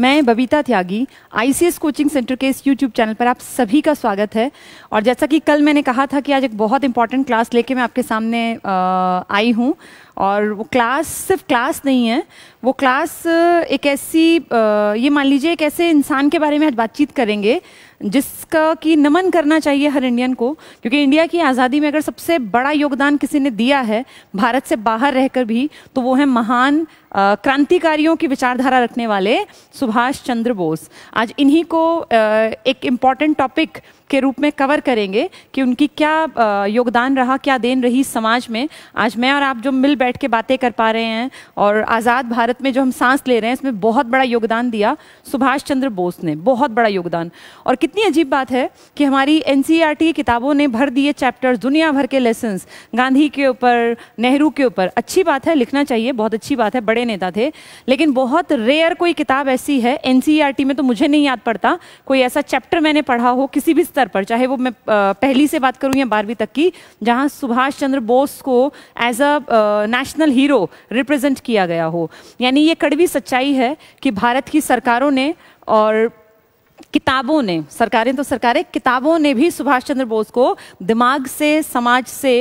मैं Babita Tyagi ICS coaching centre के इस यूट्यूब चैनल पर आप सभी का स्वागत है और जैसा कि कल मैंने कहा था कि आज एक बहुत इंपॉर्टेंट क्लास लेके मैं आपके सामने आ, आई हूँ और वो क्लास सिर्फ क्लास नहीं है वो क्लास एक ऐसी ये मान लीजिए एक ऐसे इंसान के बारे में आज बातचीत करेंगे जिसका कि नमन करना चाहिए हर इंडियन को क्योंकि इंडिया की आज़ादी में अगर सबसे बड़ा योगदान किसी ने दिया है भारत से बाहर रहकर भी तो वो है महान क्रांतिकारियों की विचारधारा रखने वाले सुभाष चंद्र बोस आज इन्हीं को एक इम्पॉर्टेंट टॉपिक के रूप में कवर करेंगे कि उनकी क्या योगदान रहा क्या देन रही समाज में आज मैं और आप जो मिल बैठ के बातें कर पा रहे हैं और आज़ाद भारत में जो हम सांस ले रहे हैं इसमें बहुत बड़ा योगदान दिया सुभाष चंद्र बोस ने बहुत बड़ा योगदान और कितनी अजीब बात है कि हमारी एन e की किताबों ने भर दिए चैप्टर्स दुनिया भर के लेसन गांधी के ऊपर नेहरू के ऊपर अच्छी बात है लिखना चाहिए बहुत अच्छी बात है बड़े नेता थे लेकिन बहुत रेयर कोई किताब ऐसी है एन e में तो मुझे नहीं याद पड़ता कोई ऐसा चैप्टर मैंने पढ़ा हो किसी भी स्तर पर चाहे वो मैं पहली से बात करूँ या बारहवीं तक की जहाँ सुभाष चंद्र बोस को as a national hero represent किया गया हो यानी ये कड़वी सच्चाई है कि भारत की सरकारों ने और किताबों ने सरकारें तो सरकारें किताबों ने भी सुभाष चंद्र बोस को दिमाग से समाज से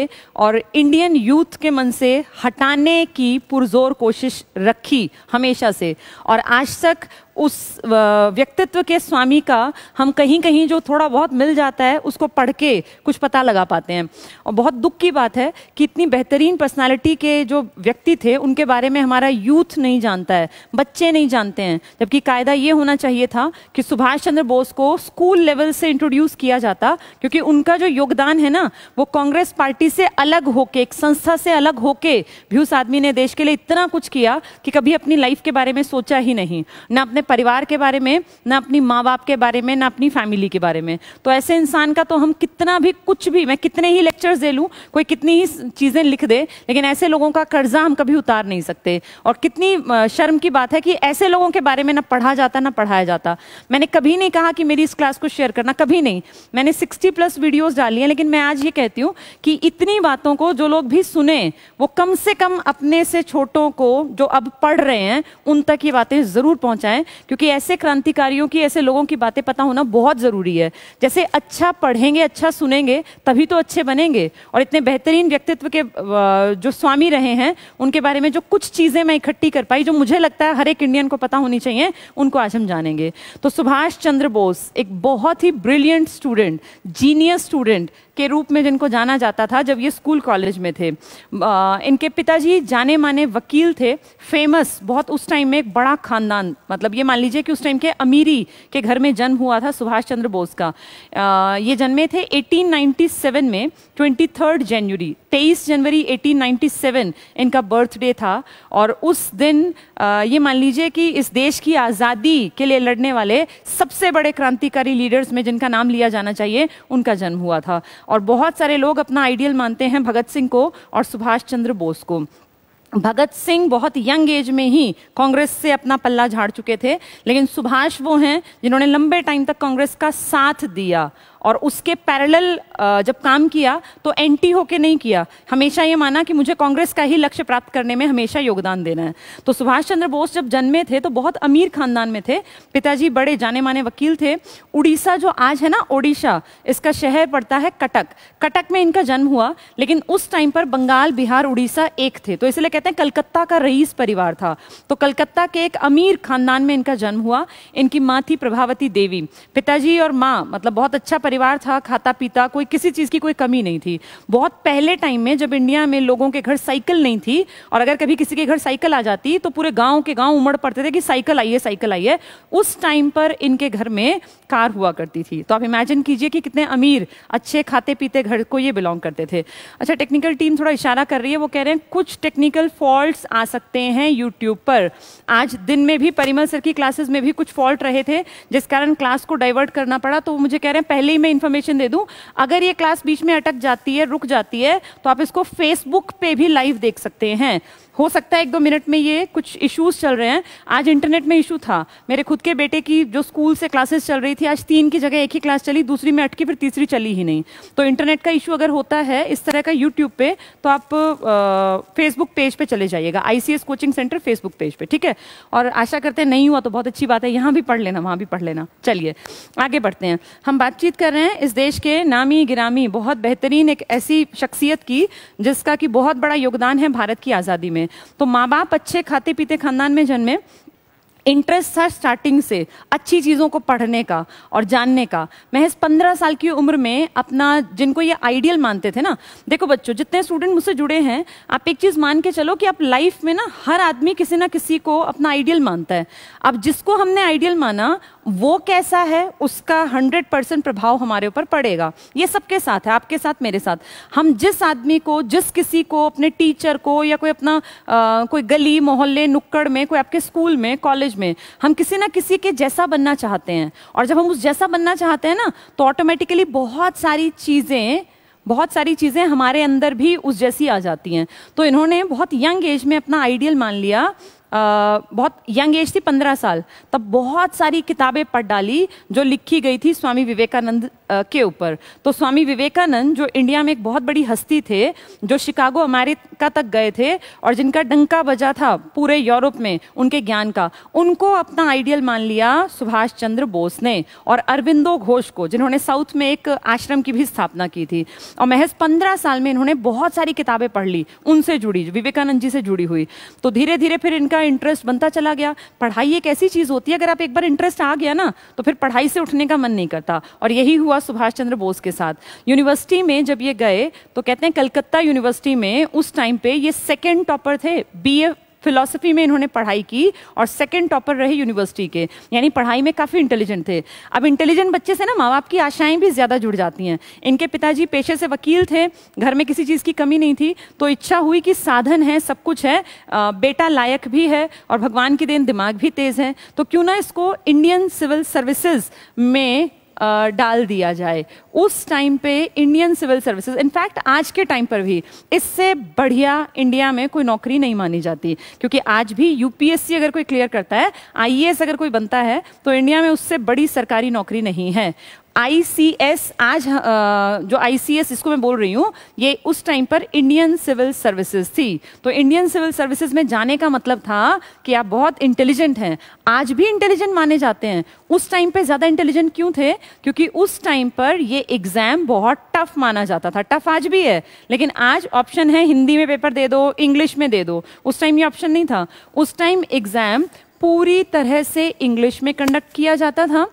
और इंडियन यूथ के मन से हटाने की पुरजोर कोशिश रखी हमेशा से और आज तक उस व्यक्तित्व के स्वामी का हम कहीं कहीं जो थोड़ा बहुत मिल जाता है उसको पढ़ के कुछ पता लगा पाते हैं और बहुत दुख की बात है कि इतनी बेहतरीन पर्सनालिटी के जो व्यक्ति थे उनके बारे में हमारा यूथ नहीं जानता है बच्चे नहीं जानते हैं जबकि कायदा ये होना चाहिए था कि सुभाष चंद्र बोस को स्कूल लेवल से इंट्रोड्यूस किया जाता क्योंकि उनका जो योगदान है ना वो कांग्रेस पार्टी से अलग होके एक संस्था से अलग होके भी उस आदमी ने देश के लिए इतना कुछ किया कि कभी अपनी लाइफ के बारे में सोचा ही नहीं ना अपने परिवार के बारे में ना अपनी माँ बाप के बारे में ना अपनी फैमिली के बारे में तो ऐसे इंसान का तो हम कितना भी कुछ भी मैं कितने ही लेक्चर्स दे लूँ कोई कितनी ही चीज़ें लिख दे लेकिन ऐसे लोगों का कर्जा हम कभी उतार नहीं सकते और कितनी शर्म की बात है कि ऐसे लोगों के बारे में ना पढ़ा जाता ना पढ़ाया जाता मैंने कभी नहीं कहा कि मेरी इस क्लास को शेयर करना कभी नहीं मैंने सिक्सटी प्लस वीडियोज़ डाली हैं लेकिन मैं आज ये कहती हूँ कि इतनी बातों को जो लोग भी सुने वो कम से कम अपने से छोटों को जो अब पढ़ रहे हैं उन तक ये बातें ज़रूर पहुंचाएं क्योंकि ऐसे क्रांतिकारियों की ऐसे लोगों की बातें पता होना बहुत ज़रूरी है जैसे अच्छा पढ़ेंगे अच्छा सुनेंगे तभी तो अच्छे बनेंगे और इतने बेहतरीन व्यक्तित्व के जो स्वामी रहे हैं उनके बारे में जो कुछ चीज़ें मैं इकट्ठी कर पाई जो मुझे लगता है हर एक इंडियन को पता होनी चाहिए उनको आज हम जानेंगे तो सुभाष चंद्र बोस एक बहुत ही ब्रिलियंट स्टूडेंट जीनियस स्टूडेंट के रूप में जिनको जाना जाता था जब ये स्कूल कॉलेज में थे आ, इनके पिताजी जाने माने वकील थे फेमस बहुत उस टाइम में एक बड़ा खानदान मतलब ये मान लीजिए कि उस टाइम के अमीरी के घर में जन्म हुआ था सुभाष चंद्र बोस का आ, ये जन्मे थे 1897 में 23 जनवरी 23 जनवरी 1897 इनका बर्थडे था और उस दिन आ, ये मान लीजिए कि इस देश की आज़ादी के लिए लड़ने वाले सबसे बड़े क्रांतिकारी लीडर्स में जिनका नाम लिया जाना चाहिए उनका जन्म हुआ था और बहुत सारे लोग अपना आइडियल मानते हैं भगत सिंह को और सुभाष चंद्र बोस को भगत सिंह बहुत यंग एज में ही कांग्रेस से अपना पल्ला झाड़ चुके थे लेकिन सुभाष वो हैं जिन्होंने लंबे टाइम तक कांग्रेस का साथ दिया और उसके पैरेलल जब काम किया तो एंटी होके नहीं किया हमेशा ये माना कि मुझे कांग्रेस का ही लक्ष्य प्राप्त करने में हमेशा योगदान देना है तो सुभाष चंद्र बोस जब जन्मे थे तो बहुत अमीर खानदान में थे पिताजी बड़े जाने माने वकील थे उड़ीसा जो आज है ना ओडिशा इसका शहर पड़ता है कटक कटक में इनका जन्म हुआ लेकिन उस टाइम पर बंगाल बिहार उड़ीसा एक थे तो इसलिए कहते हैं कलकत्ता का रईस परिवार था तो कलकत्ता के एक अमीर खानदान में इनका जन्म हुआ इनकी माँ थी प्रभावती देवी पिताजी और माँ मतलब बहुत अच्छा परिवार परिवार था खाता पीता कोई किसी चीज़ की कोई कमी नहीं थी बहुत पहले टाइम में जब इंडिया में लोगों के घर साइकिल नहीं थी और अगर कभी किसी के घर साइकिल आ जाती तो पूरे गाँव के गाँव उमड़ पड़ते थे कि साइकिल आइए साइकिल आइए उस टाइम पर इनके घर में कार हुआ करती थी तो आप इमेजिन कीजिए कि कितने अमीर अच्छे खाते पीते घर को ये बिलोंग करते थे अच्छा टेक्निकल टीम थोड़ा इशारा कर रही है वो कह रहे हैं कुछ टेक्निकल फॉल्ट्स आ सकते हैं यूट्यूब पर आज दिन में भी परिमल सर की क्लासेस में भी कुछ फॉल्ट रहे थे जिस कारण क्लास को डाइवर्ट करना पड़ा तो मुझे कह रहे हैं पहले ही मैं इन्फॉर्मेशन दे दूं अगर ये क्लास बीच में अटक जाती है रुक जाती है तो आप इसको फेसबुक पे भी लाइव देख सकते हैं हो सकता है एक दो मिनट में ये कुछ इश्यूज चल रहे हैं आज इंटरनेट में इशू था मेरे खुद के बेटे की जो स्कूल से क्लासेस चल रही थी आज तीन की जगह एक ही क्लास चली दूसरी में अटकी फिर तीसरी चली ही नहीं तो इंटरनेट का इशू अगर होता है इस तरह का यूट्यूब पे तो आप फेसबुक पेज पे चले जाइएगा आई कोचिंग सेंटर फेसबुक पेज पे ठीक है और आशा करते हैं नहीं हुआ तो बहुत अच्छी बात है यहाँ भी पढ़ लेना वहाँ भी पढ़ लेना चलिए आगे बढ़ते हैं हम बातचीत कर रहे हैं इस देश के नामी गिरामी बहुत बेहतरीन एक ऐसी शख्सियत की जिसका कि बहुत बड़ा योगदान है भारत की आज़ादी में हैं तो माँ बाप अच्छे खाते पीते खानदान में जन्मे इंटरेस्ट था स्टार्टिंग से अच्छी चीज़ों को पढ़ने का और जानने का महज पंद्रह साल की उम्र में अपना जिनको ये आइडियल मानते थे ना देखो बच्चों जितने स्टूडेंट मुझसे जुड़े हैं आप एक चीज़ मान के चलो कि आप लाइफ में ना हर आदमी किसी ना किसी को अपना आइडियल मानता है अब जिसको हमने आइडियल माना वो कैसा है उसका हंड्रेड परसेंट प्रभाव हमारे ऊपर पड़ेगा ये सबके साथ है आपके साथ मेरे साथ हम जिस आदमी को जिस किसी को अपने टीचर को या कोई अपना आ, कोई गली मोहल्ले नुक्कड़ में कोई आपके स्कूल में कॉलेज में हम किसी ना किसी के जैसा बनना चाहते हैं और जब हम उस जैसा बनना चाहते हैं ना तो ऑटोमेटिकली बहुत सारी चीज़ें बहुत सारी चीज़ें हमारे अंदर भी उस जैसी आ जाती हैं तो इन्होंने बहुत यंग एज में अपना आइडियल मान लिया बहुत यंग एज थी पंद्रह साल तब बहुत सारी किताबें पढ़ डाली जो लिखी गई थी स्वामी विवेकानंद के ऊपर तो स्वामी विवेकानंद जो इंडिया में एक बहुत बड़ी हस्ती थे जो शिकागो अमेरिका तक गए थे और जिनका डंका बजा था पूरे यूरोप में उनके ज्ञान का उनको अपना आइडियल मान लिया सुभाष चंद्र बोस ने और अरविंदो घोष को जिन्होंने साउथ में एक आश्रम की भी स्थापना की थी और महज पंद्रह साल में इन्होंने बहुत सारी किताबें पढ़ ली उनसे जुड़ी विवेकानंद जी से जुड़ी हुई तो धीरे धीरे फिर इनका आपका इंटरेस्ट बनता चला गया पढ़ाई एक ऐसी चीज़ होती है अगर आप एक बार इंटरेस्ट आ गया ना तो फिर पढ़ाई से उठने का मन नहीं करता और यही हुआ सुभाष चंद्र बोस के साथ यूनिवर्सिटी में जब ये गए तो कहते हैं कलकत्ता यूनिवर्सिटी में उस टाइम पे ये सेकेंड टॉपर थे बी फिलोसफी में इन्होंने पढ़ाई की और सेकंड टॉपर रहे यूनिवर्सिटी के यानी पढ़ाई में काफ़ी इंटेलिजेंट थे अब इंटेलिजेंट बच्चे से ना माँ बाप की आशाएं भी ज़्यादा जुड़ जाती हैं इनके पिताजी पेशे से वकील थे घर में किसी चीज़ की कमी नहीं थी तो इच्छा हुई कि साधन है सब कुछ है बेटा लायक भी है और भगवान की देन दिमाग भी तेज़ है तो क्यों ना इसको इंडियन सिविल सर्विसेज में डाल दिया जाए उस टाइम पे इंडियन सिविल सर्विसेज इनफैक्ट आज के टाइम पर भी इससे बढ़िया इंडिया में कोई नौकरी नहीं मानी जाती क्योंकि आज भी यूपीएससी अगर कोई क्लियर करता है आईएएस अगर कोई बनता है तो इंडिया में उससे बड़ी सरकारी नौकरी नहीं है आईसीएस आज आ, जो आईसीएस इसको मैं बोल रही हूँ ये उस टाइम पर इंडियन सिविल सर्विसेज थी तो इंडियन सिविल सर्विसेज में जाने का मतलब था कि आप बहुत इंटेलिजेंट हैं आज भी इंटेलिजेंट माने जाते हैं उस टाइम पे ज़्यादा इंटेलिजेंट क्यों थे क्योंकि उस टाइम पर ये एग्ज़ाम बहुत टफ माना जाता था टफ आज भी है लेकिन आज ऑप्शन है हिंदी में पेपर दे दो इंग्लिश में दे दो उस टाइम ये ऑप्शन नहीं था उस टाइम एग्ज़ाम पूरी तरह से इंग्लिश में कंडक्ट किया जाता था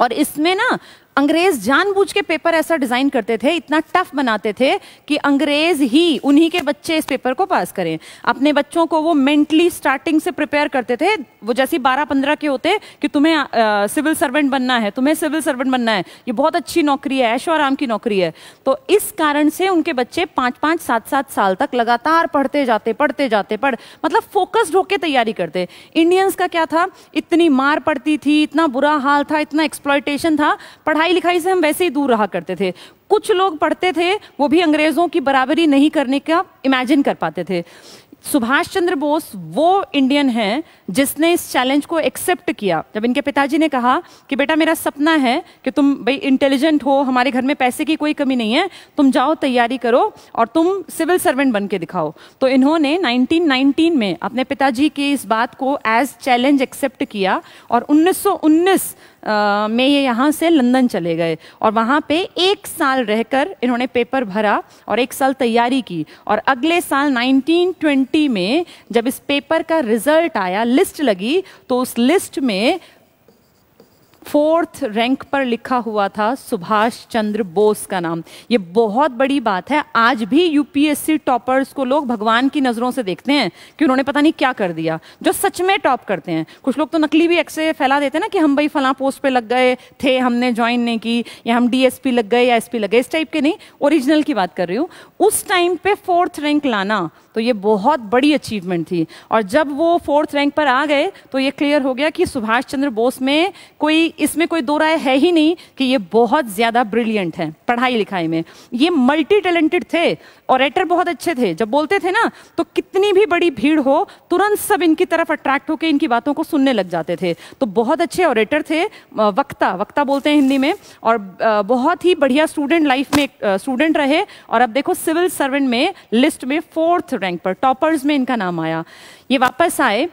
और इसमें ना अंग्रेज जानबूझ के पेपर ऐसा डिजाइन करते थे इतना टफ बनाते थे कि अंग्रेज ही उन्हीं के बच्चे इस पेपर को पास करें अपने बच्चों को वो मेंटली स्टार्टिंग से प्रिपेयर करते थे वो जैसे बारह पंद्रह के होते कि तुम्हें सिविल सर्वेंट बनना है तुम्हें सिविल सर्वेंट बनना है ये बहुत अच्छी नौकरी है और आराम की नौकरी है तो इस कारण से उनके बच्चे पांच पांच सात सात साल तक लगातार पढ़ते जाते पढ़ते जाते पढ़ मतलब फोकस्ड होकर तैयारी करते इंडियंस का क्या था इतनी मार पड़ती थी इतना बुरा हाल था इतना एक्सप्लॉयटेशन था पढ़ा पढ़ाई लिखाई से हम वैसे ही दूर रहा करते थे कुछ लोग पढ़ते थे वो भी अंग्रेज़ों की बराबरी नहीं करने का इमेजिन कर पाते थे सुभाष चंद्र बोस वो इंडियन हैं जिसने इस चैलेंज को एक्सेप्ट किया जब इनके पिताजी ने कहा कि बेटा मेरा सपना है कि तुम भाई इंटेलिजेंट हो हमारे घर में पैसे की कोई कमी नहीं है तुम जाओ तैयारी करो और तुम सिविल सर्वेंट बन के दिखाओ तो इन्होंने 1919 में अपने पिताजी की इस बात को एज चैलेंज एक्सेप्ट किया और उन्नीस में ये यहाँ से लंदन चले गए और वहाँ पे एक साल रहकर इन्होंने पेपर भरा और एक साल तैयारी की और अगले साल 1920 में जब इस पेपर का रिजल्ट आया लिस्ट लगी तो उस लिस्ट में फोर्थ रैंक पर लिखा हुआ था सुभाष चंद्र बोस का नाम ये बहुत बड़ी बात है आज भी यूपीएससी टॉपर्स को लोग भगवान की नज़रों से देखते हैं कि उन्होंने पता नहीं क्या कर दिया जो सच में टॉप करते हैं कुछ लोग तो नकली भी एक्से फैला देते हैं ना कि हम भाई फला पोस्ट पे लग गए थे हमने ज्वाइन नहीं की या हम डीएसपी लग गए या एसपी लग गए इस टाइप के नहीं ओरिजिनल की बात कर रही हूँ उस टाइम पे फोर्थ रैंक लाना तो ये बहुत बड़ी अचीवमेंट थी और जब वो फोर्थ रैंक पर आ गए तो ये क्लियर हो गया कि सुभाष चंद्र बोस में कोई इसमें कोई दो राय है ही नहीं कि ये बहुत ज़्यादा ब्रिलियंट हैं पढ़ाई लिखाई में ये मल्टी टैलेंटेड थे और एटर बहुत अच्छे थे जब बोलते थे ना तो कितनी भी बड़ी भीड़ हो तुरंत सब इनकी तरफ अट्रैक्ट होकर इनकी बातों को सुनने लग जाते थे तो बहुत अच्छे ऑरेटर थे वक्ता वक्ता बोलते हैं हिंदी में और बहुत ही बढ़िया स्टूडेंट लाइफ में स्टूडेंट रहे और अब देखो सिविल सर्वेंट में लिस्ट में फोर्थ रैंक पर टॉपर्स में इनका नाम आया ये वापस आए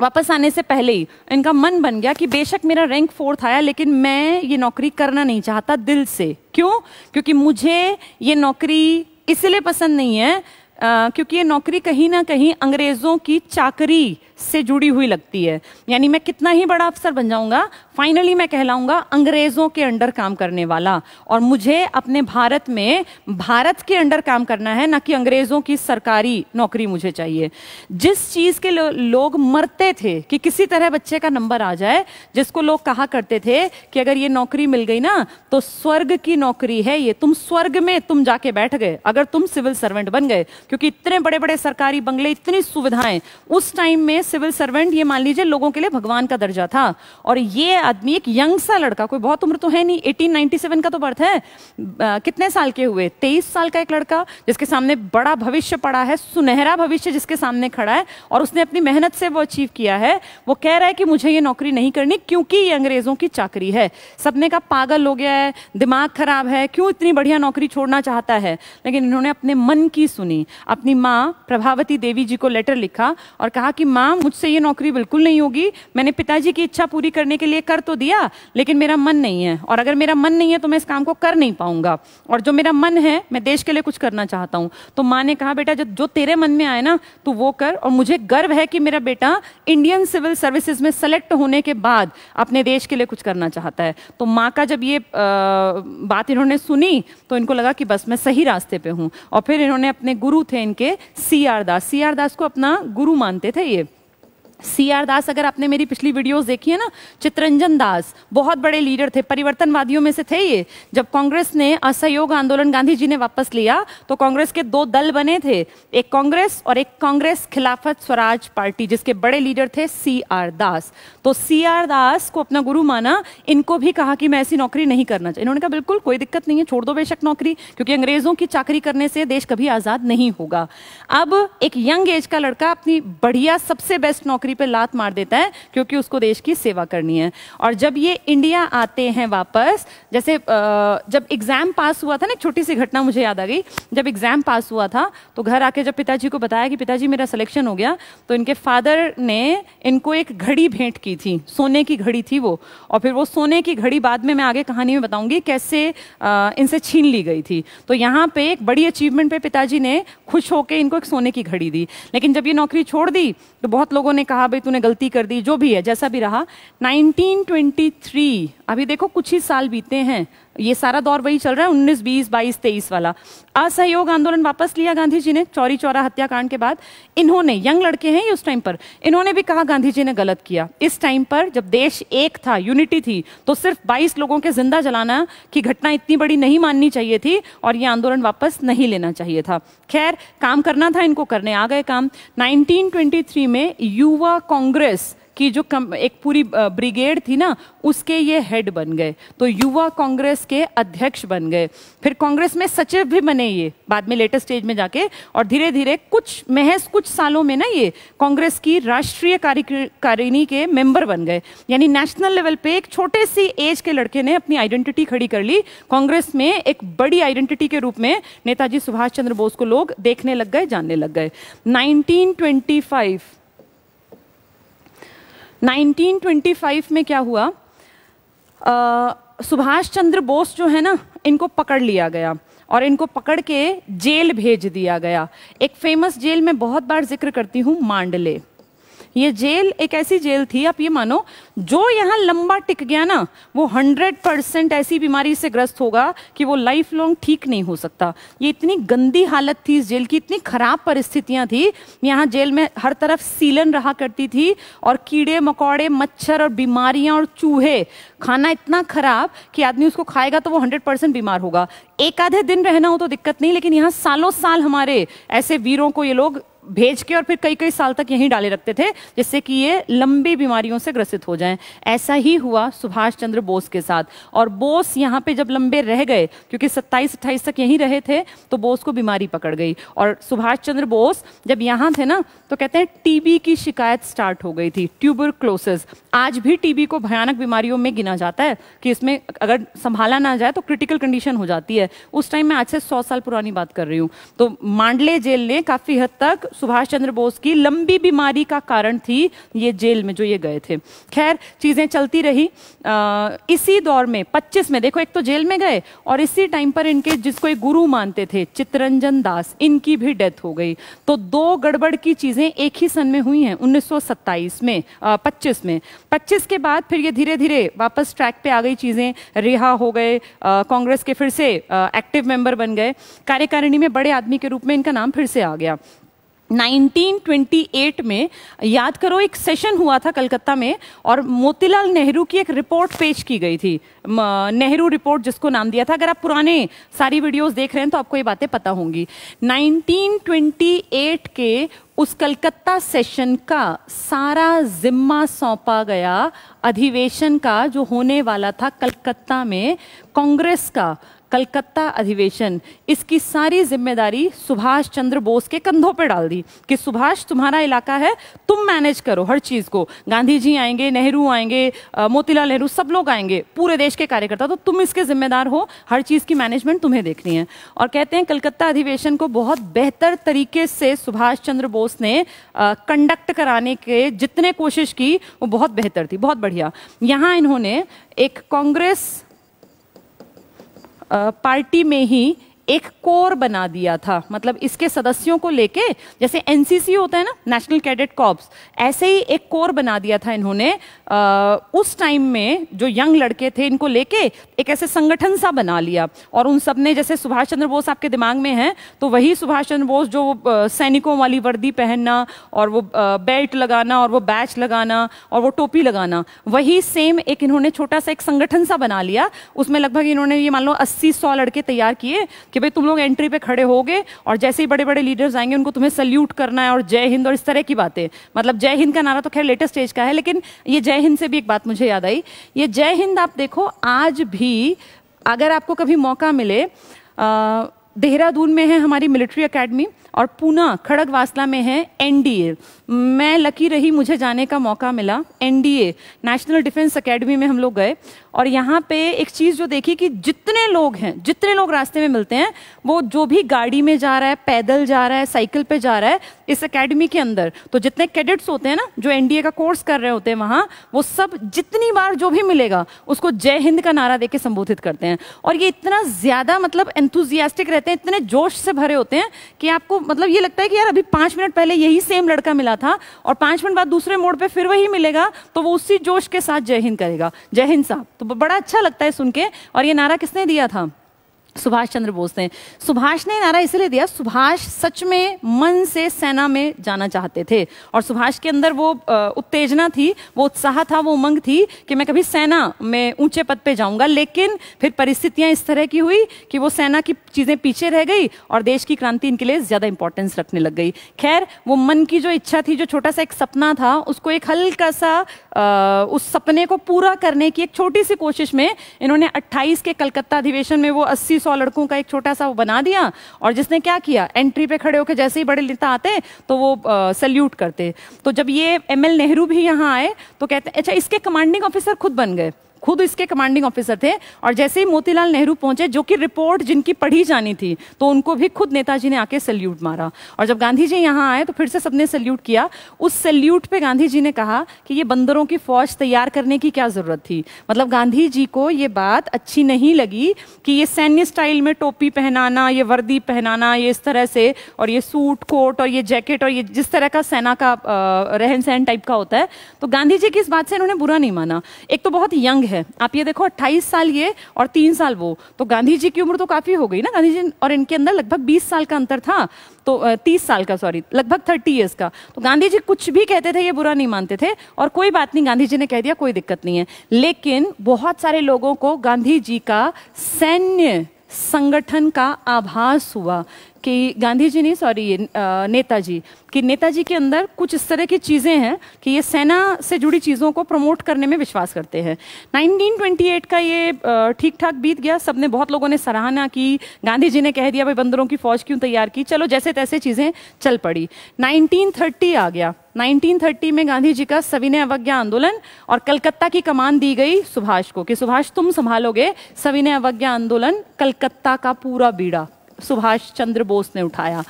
वापस आने से पहले ही इनका मन बन गया कि बेशक मेरा रैंक फोर्थ आया लेकिन मैं ये नौकरी करना नहीं चाहता दिल से क्यों क्योंकि मुझे ये नौकरी इसलिए पसंद नहीं है आ, क्योंकि ये नौकरी कहीं ना कहीं अंग्रेज़ों की चाकरी से जुड़ी हुई लगती है यानी मैं कितना ही बड़ा अफसर बन जाऊंगा फाइनली मैं कहलाऊंगा अंग्रेजों के अंडर काम करने वाला और मुझे अपने भारत में भारत के अंडर काम करना है ना कि अंग्रेजों की सरकारी नौकरी मुझे चाहिए जिस चीज के लो, लोग मरते थे कि किसी तरह बच्चे का नंबर आ जाए जिसको लोग कहा करते थे कि अगर ये नौकरी मिल गई ना तो स्वर्ग की नौकरी है ये तुम स्वर्ग में तुम जाके बैठ गए अगर तुम सिविल सर्वेंट बन गए क्योंकि इतने बड़े बड़े सरकारी बंगले इतनी सुविधाएं उस टाइम में सिविल सर्वेंट ये मान लीजिए लोगों के लिए भगवान का दर्जा था और ये आदमी एक यंग सा लड़का कोई बहुत उम्र तो है नहीं 1897 का तो बर्थ है आ, कितने साल के हुए तेईस साल का एक लड़का जिसके सामने बड़ा भविष्य पड़ा है सुनहरा भविष्य जिसके सामने खड़ा है और उसने अपनी मेहनत से वो अचीव किया है वो कह रहा है कि मुझे ये नौकरी नहीं करनी क्योंकि ये अंग्रेजों की चाकरी है सबने का पागल हो गया है दिमाग खराब है क्यों इतनी बढ़िया नौकरी छोड़ना चाहता है लेकिन इन्होंने अपने मन की सुनी अपनी माँ प्रभावती देवी जी को लेटर लिखा और कहा कि माँ मुझसे ये नौकरी बिल्कुल नहीं होगी मैंने पिताजी की इच्छा पूरी करने के लिए कर तो दिया लेकिन मेरा मन नहीं है और अगर मेरा मन नहीं है तो मैं इस काम को कर नहीं पाऊंगा और जो मेरा मन है मैं देश के लिए कुछ करना चाहता हूँ तो माँ ने कहा बेटा जो तेरे मन में आए ना तो वो कर और मुझे गर्व है कि मेरा बेटा इंडियन सिविल सर्विसेज में सेलेक्ट होने के बाद अपने देश के लिए कुछ करना चाहता है तो माँ का जब ये बात इन्होंने सुनी तो इनको लगा कि बस मैं सही रास्ते पे हूँ और फिर इन्होंने अपने गुरु थे इनके सी आर दास सी आर दास को अपना गुरु मानते थे ये सी आर दास अगर आपने मेरी पिछली वीडियोस देखी है ना चित्रंजन दास बहुत बड़े लीडर थे परिवर्तनवादियों में से थे ये जब कांग्रेस ने असहयोग आंदोलन गांधी जी ने वापस लिया तो कांग्रेस के दो दल बने थे एक कांग्रेस और एक कांग्रेस खिलाफत स्वराज पार्टी जिसके बड़े लीडर थे सी आर दास तो सी आर दास को अपना गुरु माना इनको भी कहा कि मैं ऐसी नौकरी नहीं करना चाहिए इन्होंने कहा बिल्कुल कोई दिक्कत नहीं है छोड़ दो बेशक नौकरी क्योंकि अंग्रेजों की चाकरी करने से देश कभी आज़ाद नहीं होगा अब एक यंग एज का लड़का अपनी बढ़िया सबसे बेस्ट नौकरी नौकरी पे लात मार देता है क्योंकि उसको देश की सेवा करनी है और जब ये इंडिया आते हैं वापस जैसे जब एग्जाम पास हुआ था ना एक छोटी सी घटना मुझे याद आ गई जब एग्जाम पास हुआ था तो घर आके जब पिताजी को बताया कि पिताजी मेरा सिलेक्शन हो गया तो इनके फादर ने इनको एक घड़ी भेंट की थी सोने की घड़ी थी वो और फिर वो सोने की घड़ी बाद में मैं आगे कहानी में बताऊंगी कैसे इनसे छीन ली गई थी तो यहाँ पे एक बड़ी अचीवमेंट पे पिताजी ने खुश होकर इनको एक सोने की घड़ी दी लेकिन जब ये नौकरी छोड़ दी तो बहुत लोगों ने कहा कहा भाई तूने गलती कर दी जो भी है जैसा भी रहा 1923 अभी देखो कुछ ही साल बीते हैं ये सारा दौर वही चल रहा है उन्नीस बीस बाईस तेईस वाला असहयोग आंदोलन वापस लिया गांधी जी ने चौरी चौरा हत्याकांड के बाद इन्होंने यंग लड़के हैं उस टाइम पर इन्होंने भी कहा गांधी जी ने गलत किया इस टाइम पर जब देश एक था यूनिटी थी तो सिर्फ बाईस लोगों के जिंदा जलाना की घटना इतनी बड़ी नहीं माननी चाहिए थी और ये आंदोलन वापस नहीं लेना चाहिए था खैर काम करना था इनको करने आ गए काम नाइनटीन में युवा कांग्रेस कि जो कम, एक पूरी ब्रिगेड थी ना उसके ये हेड बन गए तो युवा कांग्रेस के अध्यक्ष बन गए फिर कांग्रेस में सचिव भी बने ये बाद में लेटेस्ट स्टेज में जाके और धीरे धीरे कुछ महज कुछ सालों में ना ये कांग्रेस की राष्ट्रीय कार्यकारिणी के मेंबर बन गए यानी नेशनल लेवल पे एक छोटे सी एज के लड़के ने अपनी आइडेंटिटी खड़ी कर ली कांग्रेस में एक बड़ी आइडेंटिटी के रूप में नेताजी सुभाष चंद्र बोस को लोग देखने लग गए जानने लग गए नाइनटीन 1925 में क्या हुआ सुभाष चंद्र बोस जो है ना इनको पकड़ लिया गया और इनको पकड़ के जेल भेज दिया गया एक फेमस जेल में बहुत बार जिक्र करती हूँ मांडले ये जेल एक ऐसी जेल थी आप ये मानो जो यहाँ लंबा टिक गया ना वो हंड्रेड परसेंट ऐसी बीमारी से ग्रस्त होगा कि वो लाइफ लॉन्ग ठीक नहीं हो सकता ये इतनी गंदी हालत थी इस जेल की इतनी खराब परिस्थितियाँ थी यहाँ जेल में हर तरफ सीलन रहा करती थी और कीड़े मकौड़े मच्छर और बीमारियाँ और चूहे खाना इतना खराब कि आदमी उसको खाएगा तो वो हंड्रेड परसेंट बीमार होगा एक आधे दिन रहना हो तो दिक्कत नहीं लेकिन यहाँ सालों साल हमारे ऐसे वीरों को ये लोग भेज के और फिर कई कई साल तक यहीं डाले रखते थे जिससे कि ये लंबी बीमारियों से ग्रसित हो जाएं ऐसा ही हुआ सुभाष चंद्र बोस के साथ और बोस यहाँ पे जब लंबे रह गए क्योंकि सत्ताईस अट्ठाईस तक यहीं रहे थे तो बोस को बीमारी पकड़ गई और सुभाष चंद्र बोस जब यहाँ थे ना तो कहते हैं टीबी की शिकायत स्टार्ट हो गई थी ट्यूबर क्लोसेस आज भी टीबी को भयानक बीमारियों में गिना जाता है कि इसमें अगर संभाला ना जाए तो क्रिटिकल कंडीशन हो जाती है उस टाइम मैं आज से सौ साल पुरानी बात कर रही हूँ तो मांडले जेल ने काफ़ी हद तक सुभाष चंद्र बोस की लंबी बीमारी का कारण थी ये जेल में जो ये गए थे खैर चीज़ें चलती रही आ, इसी दौर में 25 में देखो एक तो जेल में गए और इसी टाइम पर इनके जिसको एक गुरु मानते थे चित्रंजन दास इनकी भी डेथ हो गई तो दो गड़बड़ की चीज़ें एक ही सन में हुई हैं उन्नीस में पच्चीस में पच्चीस के बाद फिर ये धीरे धीरे वापस ट्रैक पे आ गई चीज़ें रिहा हो गए कांग्रेस के फिर से एक्टिव मेंबर बन गए कार्यकारिणी में बड़े आदमी के रूप में इनका नाम फिर से आ गया 1928 में याद करो एक सेशन हुआ था कलकत्ता में और मोतीलाल नेहरू की एक रिपोर्ट पेश की गई थी नेहरू रिपोर्ट जिसको नाम दिया था अगर आप पुराने सारी वीडियोस देख रहे हैं तो आपको ये बातें पता होंगी 1928 के उस कलकत्ता सेशन का सारा जिम्मा सौंपा गया अधिवेशन का जो होने वाला था कलकत्ता में कांग्रेस का कलकत्ता अधिवेशन इसकी सारी जिम्मेदारी सुभाष चंद्र बोस के कंधों पर डाल दी कि सुभाष तुम्हारा इलाका है तुम मैनेज करो हर चीज़ को गांधी जी आएंगे नेहरू आएंगे मोतीलाल नेहरू सब लोग आएंगे पूरे देश के कार्यकर्ता तो तुम इसके जिम्मेदार हो हर चीज़ की मैनेजमेंट तुम्हें देखनी है और कहते हैं कलकत्ता अधिवेशन को बहुत बेहतर तरीके से सुभाष चंद्र बोस ने कंडक्ट कराने के जितने कोशिश की वो बहुत बेहतर थी बहुत बढ़िया यहाँ इन्होंने एक कांग्रेस पार्टी में ही एक कोर बना दिया था मतलब इसके सदस्यों को लेके जैसे एनसीसी होता है ना नेशनल कैडेट कॉप्स ऐसे ही एक कोर बना दिया था इन्होंने आ, उस टाइम में जो यंग लड़के थे इनको लेके एक ऐसे संगठन सा बना लिया और उन सब ने जैसे सुभाष चंद्र बोस आपके दिमाग में है तो वही सुभाष चंद्र बोस जो सैनिकों वाली वर्दी पहनना और वो बेल्ट लगाना और वो बैच लगाना और वो टोपी लगाना वही सेम एक इन्होंने छोटा सा एक संगठन सा बना लिया उसमें लगभग इन्होंने ये मान लो अस्सी सौ लड़के तैयार किए कि कि भाई तुम लोग एंट्री पे खड़े होगे और जैसे ही बड़े बड़े लीडर्स आएंगे उनको तुम्हें सल्यूट करना है और जय हिंद और इस तरह की बातें मतलब जय हिंद का नारा तो खैर लेटेस्ट स्टेज का है लेकिन ये जय हिंद से भी एक बात मुझे याद आई ये जय हिंद आप देखो आज भी अगर आपको कभी मौका मिले देहरादून में है हमारी मिलिट्री अकेडमी और पूना खड़गवासला में है एनडीए मैं लकी रही मुझे जाने का मौका मिला एनडीए नेशनल डिफेंस एकेडमी में हम लोग गए और यहाँ पे एक चीज़ जो देखी कि जितने लोग हैं जितने लोग रास्ते में मिलते हैं वो जो भी गाड़ी में जा रहा है पैदल जा रहा है साइकिल पे जा रहा है इस एकेडमी के अंदर तो जितने कैडेट्स होते हैं ना जो एनडीए का कोर्स कर रहे होते हैं वहाँ वो सब जितनी बार जो भी मिलेगा उसको जय हिंद का नारा दे संबोधित करते हैं और ये इतना ज़्यादा मतलब एंथुजियास्टिक रहते हैं इतने जोश से भरे होते हैं कि आपको मतलब ये लगता है कि यार अभी पांच मिनट पहले यही सेम लड़का मिला था और पांच मिनट बाद दूसरे मोड़ पे फिर वही मिलेगा तो वो उसी जोश के साथ जय हिंद करेगा जय हिंद साहब तो बड़ा अच्छा लगता है सुन के और ये नारा किसने दिया था सुभाष चंद्र बोस ने सुभाष ने नारा इसलिए दिया सुभाष सच में मन से सेना में जाना चाहते थे और सुभाष के अंदर वो उत्तेजना थी वो उत्साह था वो उमंग थी कि मैं कभी सेना में ऊंचे पद पे जाऊंगा लेकिन फिर परिस्थितियां इस तरह की हुई कि वो सेना की चीज़ें पीछे रह गई और देश की क्रांति इनके लिए ज़्यादा इंपॉर्टेंस रखने लग गई खैर वो मन की जो इच्छा थी जो छोटा सा एक सपना था उसको एक हल्का सा उस सपने को पूरा करने की एक छोटी सी कोशिश में इन्होंने अट्ठाईस के कलकत्ता अधिवेशन में वो अस्सी सौ लड़कों का एक छोटा सा वो बना दिया और जिसने क्या किया एंट्री पे खड़े होकर जैसे ही बड़े नेता आते तो वो सल्यूट करते तो जब ये एम नेहरू भी यहाँ आए तो कहते अच्छा इसके कमांडिंग ऑफिसर खुद बन गए खुद इसके कमांडिंग ऑफिसर थे और जैसे ही मोतीलाल नेहरू पहुंचे जो कि रिपोर्ट जिनकी पढ़ी जानी थी तो उनको भी खुद नेताजी ने आके सल्यूट मारा और जब गांधी जी यहाँ आए तो फिर से सबने सल्यूट किया उस सल्यूट पे गांधी जी ने कहा कि ये बंदरों की फौज तैयार करने की क्या ज़रूरत थी मतलब गांधी जी को ये बात अच्छी नहीं लगी कि ये सैन्य स्टाइल में टोपी पहनाना ये वर्दी पहनाना ये इस तरह से और ये सूट कोट और ये जैकेट और ये जिस तरह का सेना का रहन सहन टाइप का होता है तो गांधी जी की इस बात से इन्होंने बुरा नहीं माना एक तो बहुत यंग है आप ये देखो 28 साल ये और तीन साल वो तो गांधी जी की उम्र तो काफ़ी हो गई ना गांधी जी और इनके अंदर लगभग 20 साल का अंतर था तो तीस साल का सॉरी लगभग थर्टी ईयर्स का तो गांधी जी कुछ भी कहते थे ये बुरा नहीं मानते थे और कोई बात नहीं गांधी जी ने कह दिया कोई दिक्कत नहीं है लेकिन बहुत सारे लोगों को गांधी जी का सैन्य संगठन का आभास हुआ कि गांधी जी नहीं सॉरी नेताजी कि नेताजी के अंदर कुछ इस तरह की चीज़ें हैं कि ये सेना से जुड़ी चीज़ों को प्रमोट करने में विश्वास करते हैं 1928 का ये ठीक ठाक बीत गया सब ने बहुत लोगों ने सराहना की गांधी जी ने कह दिया भाई बंदरों की फ़ौज क्यों तैयार की चलो जैसे तैसे चीज़ें चल पड़ी नाइनटीन आ गया 1930 में गांधी जी का सविनय अवज्ञा आंदोलन और कलकत्ता की कमान दी गई सुभाष को कि सुभाष तुम संभालोगे सविनय अवज्ञा आंदोलन कलकत्ता का पूरा बीड़ा सुभाष चंद्र बोस ने उठाया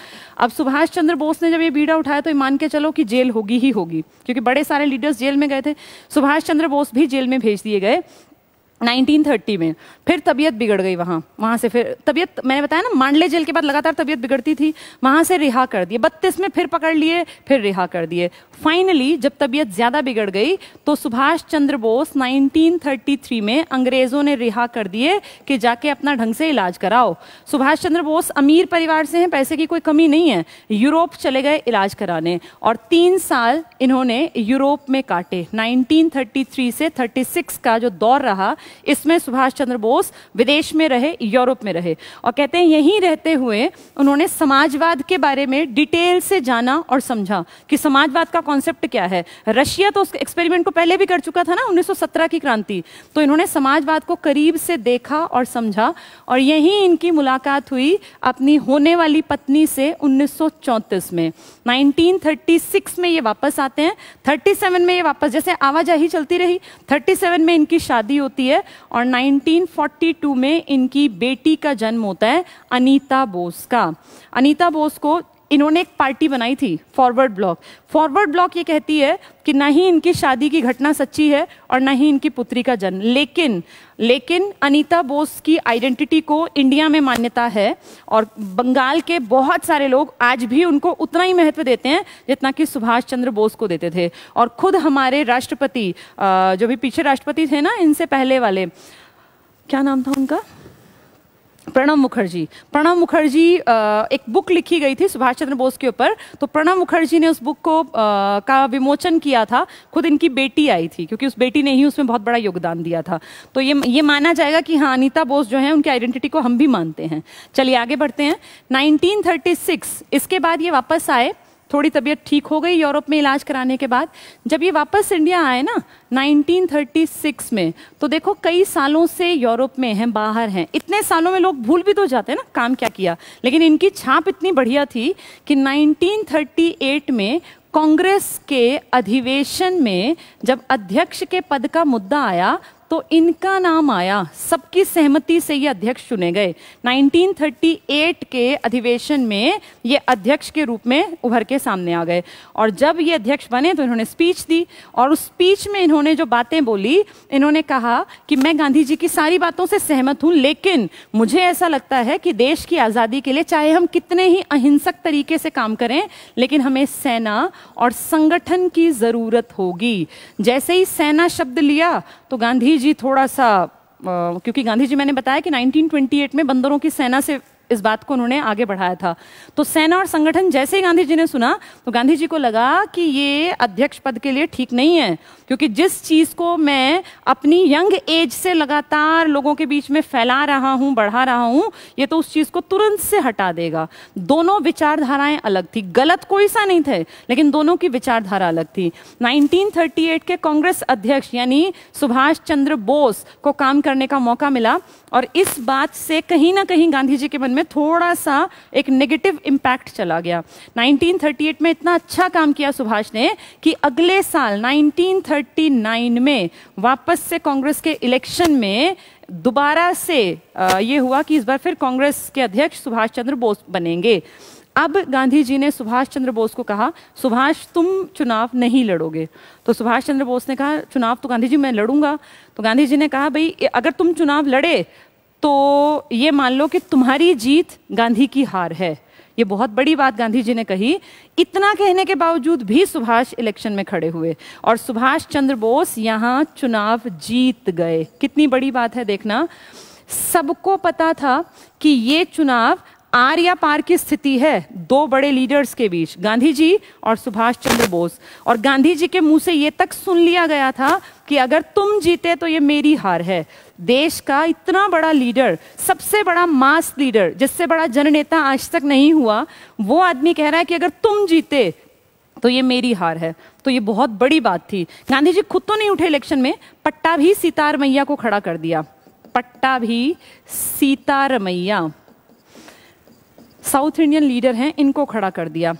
अब सुभाष चंद्र बोस ने जब ये बीड़ा उठाया तो मान के चलो कि जेल होगी ही होगी क्योंकि बड़े सारे लीडर्स जेल में गए थे सुभाष चंद्र बोस भी जेल में भेज दिए गए 1930 में फिर तबीयत बिगड़ गई वहाँ वहाँ से फिर तबीयत मैंने बताया ना मांडले जेल के बाद लगातार तबीयत बिगड़ती थी वहाँ से रिहा कर दिए बत्तीस में फिर पकड़ लिए फिर रिहा कर दिए फाइनली जब तबीयत ज़्यादा बिगड़ गई तो सुभाष चंद्र बोस 1933 में अंग्रेज़ों ने रिहा कर दिए कि जाके अपना ढंग से इलाज कराओ सुभाष चंद्र बोस अमीर परिवार से हैं पैसे की कोई कमी नहीं है यूरोप चले गए इलाज कराने और तीन साल इन्होंने यूरोप में काटे नाइनटीन से थर्टी का जो दौर रहा इसमें सुभाष चंद्र बोस विदेश में रहे यूरोप में रहे और कहते हैं यहीं रहते हुए उन्होंने समाजवाद के बारे में डिटेल से जाना और समझा कि समाजवाद का कॉन्सेप्ट क्या है रशिया तो उस एक्सपेरिमेंट को पहले भी कर चुका था ना उन्नीस की क्रांति तो इन्होंने समाजवाद को करीब से देखा और समझा और यहीं इनकी मुलाकात हुई अपनी होने वाली पत्नी से उन्नीस में 1936 में ये वापस आते हैं 37 में ये वापस जैसे आवाजाही चलती रही 37 में इनकी शादी होती है है और 1942 में इनकी बेटी का जन्म होता है अनीता बोस का अनीता बोस को इन्होंने एक पार्टी बनाई थी फॉरवर्ड ब्लॉक फॉरवर्ड ब्लॉक ये कहती है कि ना ही इनकी शादी की घटना सच्ची है और ना ही इनकी पुत्री का जन्म लेकिन लेकिन अनीता बोस की आइडेंटिटी को इंडिया में मान्यता है और बंगाल के बहुत सारे लोग आज भी उनको उतना ही महत्व देते हैं जितना कि सुभाष चंद्र बोस को देते थे और खुद हमारे राष्ट्रपति जो भी पीछे राष्ट्रपति थे ना इनसे पहले वाले क्या नाम था उनका प्रणब मुखर्जी प्रणब मुखर्जी एक बुक लिखी गई थी सुभाष चंद्र बोस के ऊपर तो प्रणब मुखर्जी ने उस बुक को आ, का विमोचन किया था खुद इनकी बेटी आई थी क्योंकि उस बेटी ने ही उसमें बहुत बड़ा योगदान दिया था तो ये ये माना जाएगा कि हाँ अनिता बोस जो है उनकी आइडेंटिटी को हम भी मानते हैं चलिए आगे बढ़ते हैं नाइनटीन इसके बाद ये वापस आए थोड़ी तबीयत ठीक हो गई यूरोप में इलाज कराने के बाद जब ये वापस इंडिया आए ना 1936 में तो देखो कई सालों से यूरोप में हैं बाहर हैं इतने सालों में लोग भूल भी तो जाते हैं ना काम क्या किया लेकिन इनकी छाप इतनी बढ़िया थी कि 1938 में कांग्रेस के अधिवेशन में जब अध्यक्ष के पद का मुद्दा आया तो इनका नाम आया सबकी सहमति से ये अध्यक्ष चुने गए 1938 के अधिवेशन में ये अध्यक्ष के रूप में उभर के सामने आ गए और जब ये अध्यक्ष बने तो इन्होंने स्पीच दी और उस स्पीच में इन्होंने जो बातें बोली इन्होंने कहा कि मैं गांधी जी की सारी बातों से सहमत हूँ लेकिन मुझे ऐसा लगता है कि देश की आज़ादी के लिए चाहे हम कितने ही अहिंसक तरीके से काम करें लेकिन हमें सेना और संगठन की ज़रूरत होगी जैसे ही सेना शब्द लिया तो गांधी जी थोड़ा सा क्योंकि गांधी जी मैंने बताया कि 1928 में बंदरों की सेना से इस बात को उन्होंने आगे बढ़ाया था तो सेना और संगठन जैसे ही गांधी जी ने सुना तो गांधी जी को लगा कि ये अध्यक्ष पद के लिए ठीक नहीं है क्योंकि जिस चीज़ को मैं अपनी यंग एज से लगातार लोगों के बीच में फैला रहा हूं बढ़ा रहा हूं ये तो उस चीज़ को तुरंत से हटा देगा दोनों विचारधाराएं अलग थी गलत कोई सा नहीं थे लेकिन दोनों की विचारधारा अलग थी नाइनटीन के कांग्रेस अध्यक्ष यानी सुभाष चंद्र बोस को काम करने का मौका मिला और इस बात से कहीं ना कहीं गांधी जी के मन में थोड़ा सा एक नेगेटिव इम्पैक्ट चला गया 1938 में इतना अच्छा काम किया सुभाष ने कि अगले साल 1939 में वापस से कांग्रेस के इलेक्शन में दोबारा से ये हुआ कि इस बार फिर कांग्रेस के अध्यक्ष सुभाष चंद्र बोस बनेंगे अब गांधी जी ने सुभाष चंद्र बोस को कहा सुभाष तुम चुनाव नहीं लड़ोगे तो सुभाष चंद्र बोस ने कहा चुनाव तो गांधी जी मैं लड़ूंगा तो गांधी जी ने कहा भाई अगर तुम चुनाव लड़े तो ये मान लो कि तुम्हारी जीत गांधी की हार है ये बहुत बड़ी बात गांधी जी ने कही इतना कहने के बावजूद भी सुभाष इलेक्शन में खड़े हुए और सुभाष चंद्र बोस यहाँ चुनाव जीत गए कितनी बड़ी बात है देखना सबको पता था कि ये चुनाव आर या पार की स्थिति है दो बड़े लीडर्स के बीच गांधी जी और सुभाष चंद्र बोस और गांधी जी के मुंह से ये तक सुन लिया गया था कि अगर तुम जीते तो ये मेरी हार है देश का इतना बड़ा लीडर सबसे बड़ा मास लीडर जिससे बड़ा जननेता आज तक नहीं हुआ वो आदमी कह रहा है कि अगर तुम जीते तो ये मेरी हार है तो ये बहुत बड़ी बात थी गांधी जी खुद तो नहीं उठे इलेक्शन में पट्टा भी सीतार मैया को खड़ा कर दिया पट्टा भी सीतारमैया साउथ इंडियन लीडर हैं इनको खड़ा कर दिया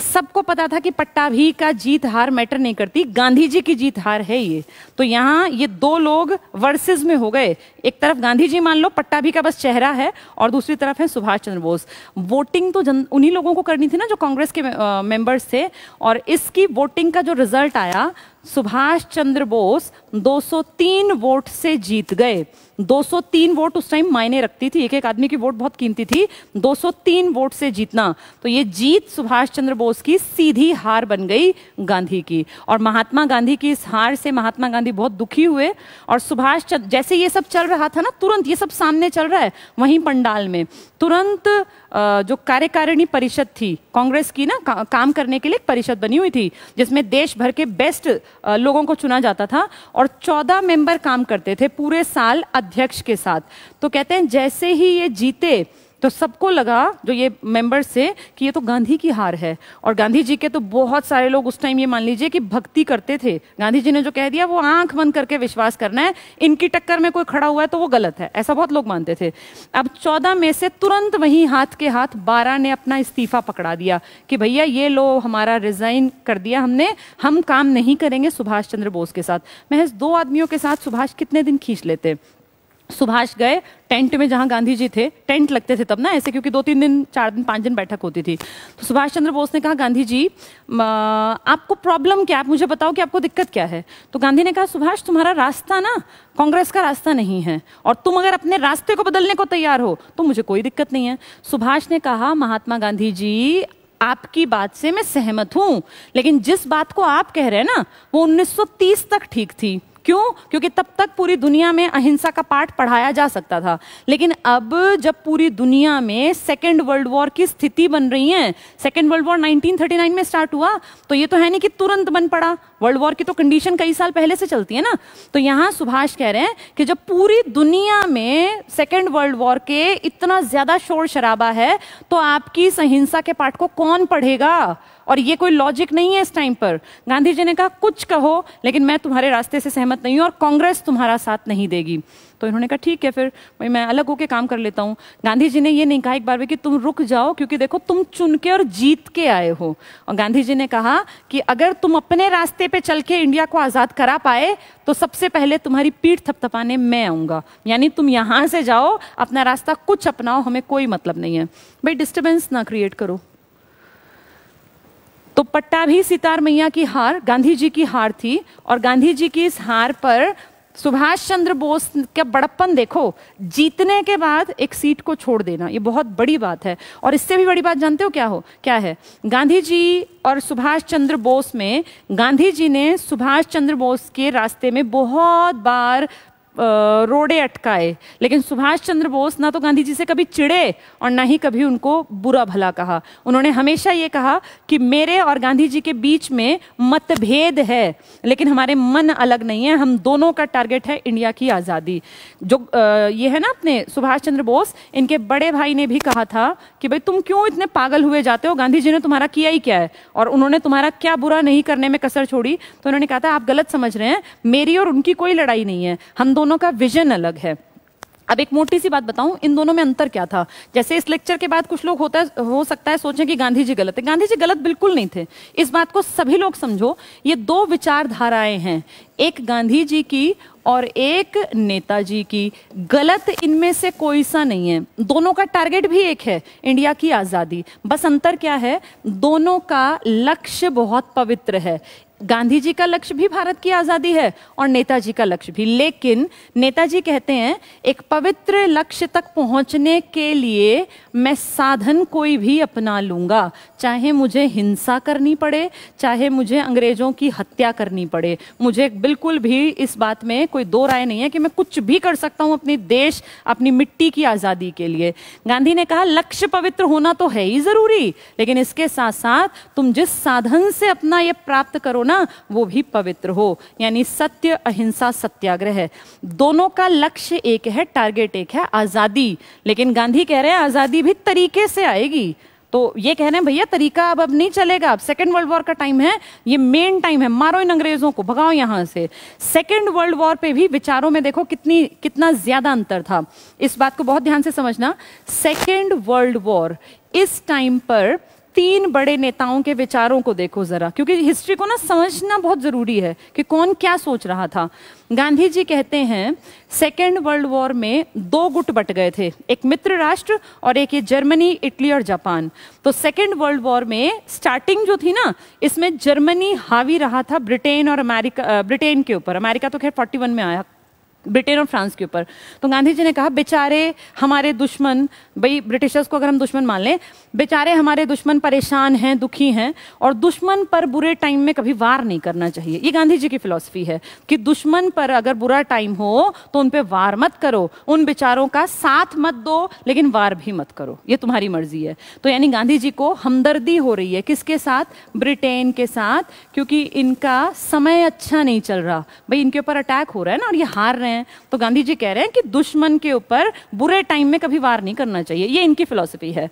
सबको पता था कि पट्टा भी का जीत हार मैटर नहीं करती गांधी जी की जीत हार है ये तो यहाँ ये दो लोग वर्सेस में हो गए एक तरफ गांधी जी मान लो पट्टा भी का बस चेहरा है और दूसरी तरफ है सुभाष चंद्र बोस वोटिंग तो उन्हीं लोगों को करनी थी ना जो कांग्रेस के मेंबर्स थे और इसकी वोटिंग का जो रिजल्ट आया सुभाष चंद्र बोस 203 वोट से जीत गए 203 वोट उस टाइम मायने रखती थी एक एक आदमी की वोट बहुत कीमती थी 203 वोट से जीतना तो ये जीत सुभाष चंद्र बोस की सीधी हार बन गई गांधी की और महात्मा गांधी की इस हार से महात्मा गांधी बहुत दुखी हुए और सुभाष चंद्र जैसे ये सब चल रहा था ना तुरंत ये सब सामने चल रहा है वहीं पंडाल में तुरंत जो कार्यकारिणी परिषद थी कांग्रेस की ना का, काम करने के लिए परिषद बनी हुई थी जिसमें देश भर के बेस्ट लोगों को चुना जाता था और चौदह मेंबर काम करते थे पूरे साल अध्यक्ष के साथ तो कहते हैं जैसे ही ये जीते तो सबको लगा जो ये मेंबर्स से कि ये तो गांधी की हार है और गांधी जी के तो बहुत सारे लोग उस टाइम ये मान लीजिए कि भक्ति करते थे गांधी जी ने जो कह दिया वो आंख बंद करके विश्वास करना है इनकी टक्कर में कोई खड़ा हुआ है तो वो गलत है ऐसा बहुत लोग मानते थे अब चौदह में से तुरंत वहीं हाथ के हाथ बारह ने अपना इस्तीफा पकड़ा दिया कि भैया ये लो हमारा रिजाइन कर दिया हमने हम काम नहीं करेंगे सुभाष चंद्र बोस के साथ महज दो आदमियों के साथ सुभाष कितने दिन खींच लेते सुभाष गए टेंट में जहाँ गांधी जी थे टेंट लगते थे तब ना ऐसे क्योंकि दो तीन दिन चार दिन पाँच दिन बैठक होती थी तो सुभाष चंद्र बोस ने कहा गांधी जी आपको प्रॉब्लम क्या आप मुझे बताओ कि आपको दिक्कत क्या है तो गांधी ने कहा सुभाष तुम्हारा रास्ता ना कांग्रेस का रास्ता नहीं है और तुम अगर अपने रास्ते को बदलने को तैयार हो तो मुझे कोई दिक्कत नहीं है सुभाष ने कहा महात्मा गांधी जी आपकी बात से मैं सहमत हूँ लेकिन जिस बात को आप कह रहे हैं ना वो 1930 तक ठीक थी क्यों क्योंकि तब तक पूरी दुनिया में अहिंसा का पाठ पढ़ाया जा सकता था लेकिन अब जब पूरी दुनिया में सेकेंड वर्ल्ड वॉर की स्थिति बन रही है सेकेंड वर्ल्ड वॉर 1939 में स्टार्ट हुआ तो ये तो है नहीं कि तुरंत बन पड़ा वर्ल्ड वॉर की तो कंडीशन कई साल पहले से चलती है ना तो यहाँ सुभाष कह रहे हैं कि जब पूरी दुनिया में सेकेंड वर्ल्ड वॉर के इतना ज्यादा शोर शराबा है तो आपकी इस अहिंसा के पाठ को कौन पढ़ेगा और ये कोई लॉजिक नहीं है इस टाइम पर गांधी जी ने कहा कुछ कहो लेकिन मैं तुम्हारे रास्ते से सहमत नहीं हूँ और कांग्रेस तुम्हारा साथ नहीं देगी तो इन्होंने कहा ठीक है फिर भाई मैं अलग होकर काम कर लेता हूँ गांधी जी ने ये नहीं कहा एक बार भी कि तुम रुक जाओ क्योंकि देखो तुम चुन के और जीत के आए हो और गांधी जी ने कहा कि अगर तुम अपने रास्ते पे चल के इंडिया को आज़ाद करा पाए तो सबसे पहले तुम्हारी पीठ थपथपाने मैं आऊँगा यानी तुम यहाँ से जाओ अपना रास्ता कुछ अपनाओ हमें कोई मतलब नहीं है भाई डिस्टर्बेंस ना क्रिएट करो तो भी सितार मैया की हार गांधी जी की हार थी और गांधी जी की इस हार पर सुभाष चंद्र बोस का बड़प्पन देखो जीतने के बाद एक सीट को छोड़ देना ये बहुत बड़ी बात है और इससे भी बड़ी बात जानते हो क्या हो क्या है गांधी जी और सुभाष चंद्र बोस में गांधी जी ने सुभाष चंद्र बोस के रास्ते में बहुत बार रोड़े अटकाए लेकिन सुभाष चंद्र बोस ना तो गांधी जी से कभी चिड़े और ना ही कभी उनको बुरा भला कहा उन्होंने हमेशा ये कहा कि मेरे और गांधी जी के बीच में मतभेद है लेकिन हमारे मन अलग नहीं है हम दोनों का टारगेट है इंडिया की आज़ादी जो ये है ना अपने सुभाष चंद्र बोस इनके बड़े भाई ने भी कहा था कि भाई तुम क्यों इतने पागल हुए जाते हो गांधी जी ने तुम्हारा किया ही क्या है और उन्होंने तुम्हारा क्या बुरा नहीं करने में कसर छोड़ी तो उन्होंने कहा था आप गलत समझ रहे हैं मेरी और उनकी कोई लड़ाई नहीं है हम दोनों दोनों का विजन अलग है अब एक मोटी सी बात बताऊं इन दोनों में अंतर क्या था जैसे इस लेक्चर के बाद कुछ लोग होता है हो सकता है सोचें कि गांधी जी गलत है गांधी जी गलत बिल्कुल नहीं थे इस बात को सभी लोग समझो ये दो विचारधाराएं हैं एक गांधी जी की और एक नेताजी की गलत इनमें से कोई सा नहीं है दोनों का टारगेट भी एक है इंडिया की आज़ादी बस अंतर क्या है दोनों का लक्ष्य बहुत पवित्र है गांधी जी का लक्ष्य भी भारत की आज़ादी है और नेताजी का लक्ष्य भी लेकिन नेताजी कहते हैं एक पवित्र लक्ष्य तक पहुंचने के लिए मैं साधन कोई भी अपना लूँगा चाहे मुझे हिंसा करनी पड़े चाहे मुझे अंग्रेज़ों की हत्या करनी पड़े मुझे बिल्कुल भी इस बात में कोई कोई दो राय नहीं है कि मैं कुछ भी कर सकता हूँ अपने देश अपनी मिट्टी की आज़ादी के लिए गांधी ने कहा लक्ष्य पवित्र होना तो है ही ज़रूरी लेकिन इसके साथ साथ तुम जिस साधन से अपना ये प्राप्त करो ना वो भी पवित्र हो यानी सत्य अहिंसा सत्याग्रह दोनों का लक्ष्य एक है टारगेट एक है आज़ादी लेकिन गांधी कह रहे हैं आज़ादी भी तरीके से आएगी तो ये कह रहे हैं भैया तरीका अब अब नहीं चलेगा अब सेकेंड वर्ल्ड वॉर का टाइम है ये मेन टाइम है मारो इन अंग्रेजों को भगाओ यहां से सेकेंड वर्ल्ड वॉर पे भी विचारों में देखो कितनी कितना ज्यादा अंतर था इस बात को बहुत ध्यान से समझना सेकेंड वर्ल्ड वॉर इस टाइम पर तीन बड़े नेताओं के विचारों को देखो ज़रा क्योंकि हिस्ट्री को ना समझना बहुत ज़रूरी है कि कौन क्या सोच रहा था गांधी जी कहते हैं सेकेंड वर्ल्ड वॉर में दो गुट बट गए थे एक मित्र राष्ट्र और एक ये जर्मनी इटली और जापान तो सेकेंड वर्ल्ड वॉर में स्टार्टिंग जो थी ना इसमें जर्मनी हावी रहा था ब्रिटेन और अमेरिका ब्रिटेन के ऊपर अमेरिका तो खैर फोर्टी में आया ब्रिटेन और फ्रांस के ऊपर तो गांधी जी ने कहा बेचारे हमारे दुश्मन भाई ब्रिटिशर्स को अगर हम दुश्मन मान लें बेचारे हमारे दुश्मन परेशान हैं दुखी हैं और दुश्मन पर बुरे टाइम में कभी वार नहीं करना चाहिए ये गांधी जी की फिलॉसफी है कि दुश्मन पर अगर बुरा टाइम हो तो उन पर वार मत करो उन बेचारों का साथ मत दो लेकिन वार भी मत करो ये तुम्हारी मर्जी है तो यानी गांधी जी को हमदर्दी हो रही है किसके साथ ब्रिटेन के साथ क्योंकि इनका समय अच्छा नहीं चल रहा भाई इनके ऊपर अटैक हो रहा है ना और ये हार रहे रहे हैं तो गांधी जी कह रहे हैं कि दुश्मन के ऊपर बुरे टाइम में कभी वार नहीं करना चाहिए ये इनकी फिलोसफी है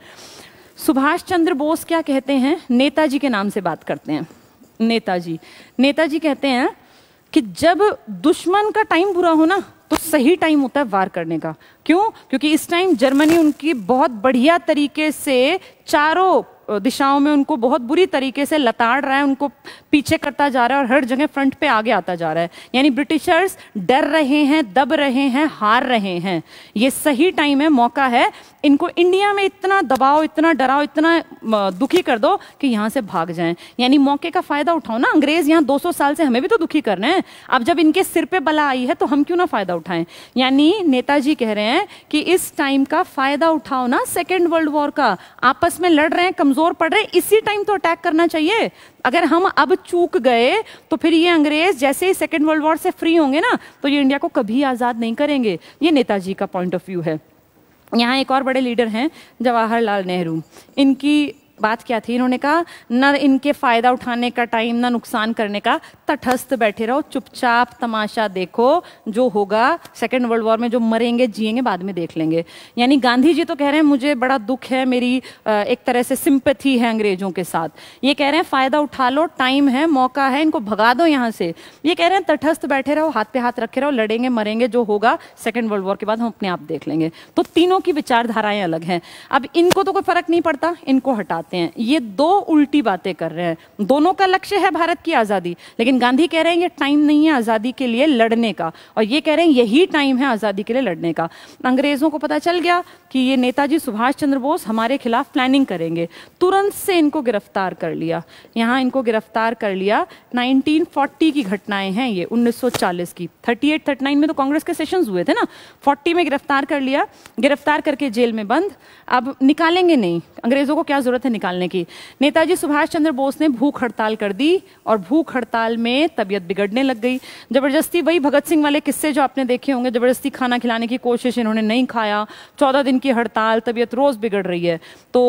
सुभाष चंद्र बोस क्या कहते हैं नेताजी के नाम से बात करते हैं नेताजी नेताजी कहते हैं कि जब दुश्मन का टाइम बुरा हो ना तो सही टाइम होता है वार करने का क्यों क्योंकि इस टाइम जर्मनी उनकी बहुत बढ़िया तरीके से चारों दिशाओं में उनको बहुत बुरी तरीके से लताड़ रहा है उनको पीछे करता जा रहा है और हर जगह फ्रंट पे आगे आता जा रहा है यानी ब्रिटिशर्स डर रहे हैं दब रहे हैं हार रहे हैं ये सही टाइम है मौका है इनको इंडिया में इतना दबाओ इतना डराओ इतना दुखी कर दो कि यहाँ से भाग जाएं यानी मौके का फायदा उठाओ ना अंग्रेज यहाँ 200 साल से हमें भी तो दुखी कर रहे हैं अब जब इनके सिर पे बला आई है तो हम क्यों ना फायदा उठाएं यानी नेताजी कह रहे हैं कि इस टाइम का फायदा उठाओ ना सेकेंड वर्ल्ड वॉर का आपस में लड़ रहे हैं कमजोर कमजोर पड़ रहे इसी टाइम तो अटैक करना चाहिए अगर हम अब चूक गए तो फिर ये अंग्रेज जैसे ही सेकेंड वर्ल्ड वॉर से फ्री होंगे ना तो ये इंडिया को कभी आज़ाद नहीं करेंगे ये नेताजी का पॉइंट ऑफ व्यू है यहाँ एक और बड़े लीडर हैं जवाहरलाल नेहरू इनकी बात क्या थी इन्होंने कहा ना इनके फ़ायदा उठाने का टाइम ना नुकसान करने का तटस्थ बैठे रहो चुपचाप तमाशा देखो जो होगा सेकेंड वर्ल्ड वॉर में जो मरेंगे जिएंगे बाद में देख लेंगे यानी गांधी जी तो कह रहे हैं मुझे बड़ा दुख है मेरी एक तरह से सिंपथी है अंग्रेजों के साथ ये कह रहे हैं फ़ायदा उठा लो टाइम है मौका है इनको भगा दो यहाँ से ये कह रहे हैं तटस्थ बैठे रहो हाथ पे हाथ रखे रहो लड़ेंगे मरेंगे जो होगा सेकेंड वर्ल्ड वॉर के बाद हम अपने आप देख लेंगे तो तीनों की विचारधाराएं अलग हैं अब इनको तो कोई फर्क नहीं पड़ता इनको हटाते चाहते हैं ये दो उल्टी बातें कर रहे हैं दोनों का लक्ष्य है भारत की आज़ादी लेकिन गांधी कह रहे हैं ये टाइम नहीं है आज़ादी के लिए लड़ने का और ये कह रहे हैं यही टाइम है आज़ादी के लिए लड़ने का अंग्रेज़ों को पता चल गया कि ये नेताजी सुभाष चंद्र बोस हमारे खिलाफ प्लानिंग करेंगे तुरंत से इनको गिरफ्तार कर लिया यहाँ इनको गिरफ्तार कर लिया नाइनटीन की घटनाएं हैं ये उन्नीस की थर्टी एट में तो कांग्रेस के सेशन हुए थे ना फोर्टी में गिरफ्तार कर लिया गिरफ्तार करके जेल में बंद अब निकालेंगे नहीं अंग्रेज़ों को क्या ज़रूरत है निकालने की नेताजी सुभाष चंद्र बोस ने भूख हड़ताल कर दी और भूख हड़ताल में तबीयत बिगड़ने लग गई जबरदस्ती वही भगत सिंह वाले किस्से जो आपने देखे होंगे जबरदस्ती खाना खिलाने की कोशिश इन्होंने नहीं खाया चौदह दिन की हड़ताल तबीयत रोज बिगड़ रही है तो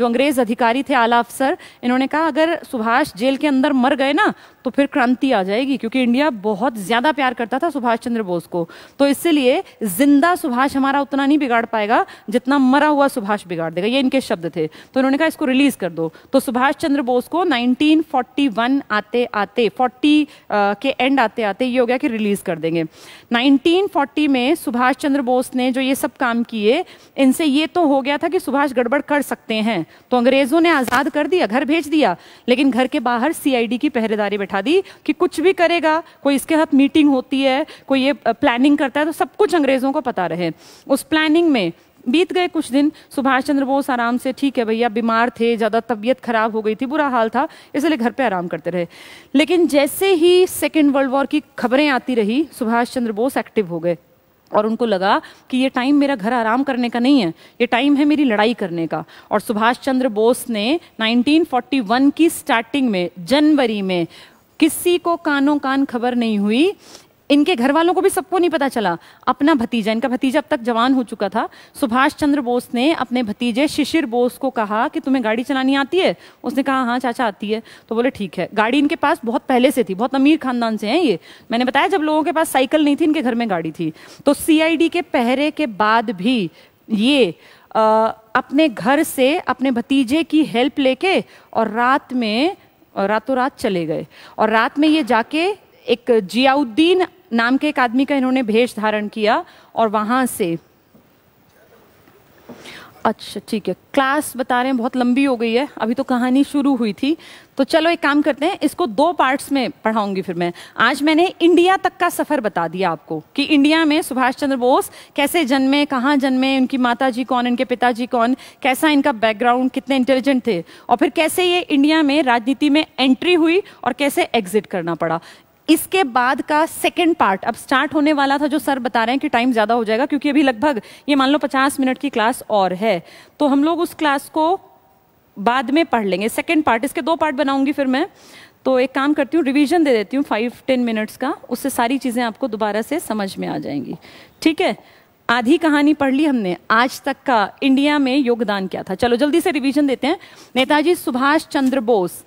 जो अंग्रेज अधिकारी थे आला अफसर इन्होंने कहा अगर सुभाष जेल के अंदर मर गए ना तो फिर क्रांति आ जाएगी क्योंकि इंडिया बहुत ज्यादा प्यार करता था सुभाष चंद्र बोस को तो इसलिए जिंदा सुभाष हमारा उतना नहीं बिगाड़ पाएगा जितना मरा हुआ सुभाष बिगाड़ देगा ये इनके शब्द थे तो इन्होंने कहा इसको रिलीज कर दो तो सुभाष चंद्र बोस को 1941 आते आते 40 uh, के एंड आते आते ये हो गया कि रिलीज कर देंगे 1940 में सुभाष चंद्र बोस ने जो ये सब काम किए इनसे ये तो हो गया था कि सुभाष गड़बड़ कर सकते हैं तो अंग्रेजों ने आज़ाद कर दिया घर भेज दिया लेकिन घर के बाहर सी की पहरेदारी बैठा दी कि कुछ भी करेगा कोई इसके साथ मीटिंग होती है कोई ये प्लानिंग करता है तो सब कुछ अंग्रेजों को पता रहे उस प्लानिंग में बीत गए कुछ दिन सुभाष चंद्र बोस आराम से ठीक है भैया बीमार थे ज़्यादा तबीयत खराब हो गई थी बुरा हाल था इसलिए घर पर आराम करते रहे लेकिन जैसे ही सेकेंड वर्ल्ड वॉर की खबरें आती रही सुभाष चंद्र बोस एक्टिव हो गए और उनको लगा कि ये टाइम मेरा घर आराम करने का नहीं है ये टाइम है मेरी लड़ाई करने का और सुभाष चंद्र बोस ने 1941 की स्टार्टिंग में जनवरी में किसी को कानों कान खबर नहीं हुई इनके घर वालों को भी सबको नहीं पता चला अपना भतीजा इनका भतीजा अब तक जवान हो चुका था सुभाष चंद्र बोस ने अपने भतीजे शिशिर बोस को कहा कि तुम्हें गाड़ी चलानी आती है उसने कहा हाँ चाचा आती है तो बोले ठीक है गाड़ी इनके पास बहुत पहले से थी बहुत अमीर खानदान से हैं ये मैंने बताया जब लोगों के पास साइकिल नहीं थी इनके घर में गाड़ी थी तो सी के पहरे के बाद भी ये आ, अपने घर से अपने भतीजे की हेल्प लेके और रात में रातों रात चले गए और रात में ये जाके एक जियाउद्दीन नाम के एक आदमी का इन्होंने भेष धारण किया और वहां से अच्छा ठीक है क्लास बता रहे हैं बहुत लंबी हो गई है अभी तो कहानी शुरू हुई थी तो चलो एक काम करते हैं इसको दो पार्ट्स में पढ़ाऊंगी फिर मैं आज मैंने इंडिया तक का सफ़र बता दिया आपको कि इंडिया में सुभाष चंद्र बोस कैसे जन्मे कहाँ जन्मे उनकी माता जी कौन इनके पिताजी कौन कैसा इनका बैकग्राउंड कितने इंटेलिजेंट थे और फिर कैसे ये इंडिया में राजनीति में एंट्री हुई और कैसे एग्जिट करना पड़ा इसके बाद का सेकेंड पार्ट अब स्टार्ट होने वाला था जो सर बता रहे हैं कि टाइम ज़्यादा हो जाएगा क्योंकि अभी लगभग ये मान लो पचास मिनट की क्लास और है तो हम लोग उस क्लास को बाद में पढ़ लेंगे सेकेंड पार्ट इसके दो पार्ट बनाऊंगी फिर मैं तो एक काम करती हूँ रिवीजन दे देती हूँ फाइव टेन मिनट्स का उससे सारी चीज़ें आपको दोबारा से समझ में आ जाएंगी ठीक है आधी कहानी पढ़ ली हमने आज तक का इंडिया में योगदान क्या था चलो जल्दी से रिवीजन देते हैं नेताजी सुभाष चंद्र बोस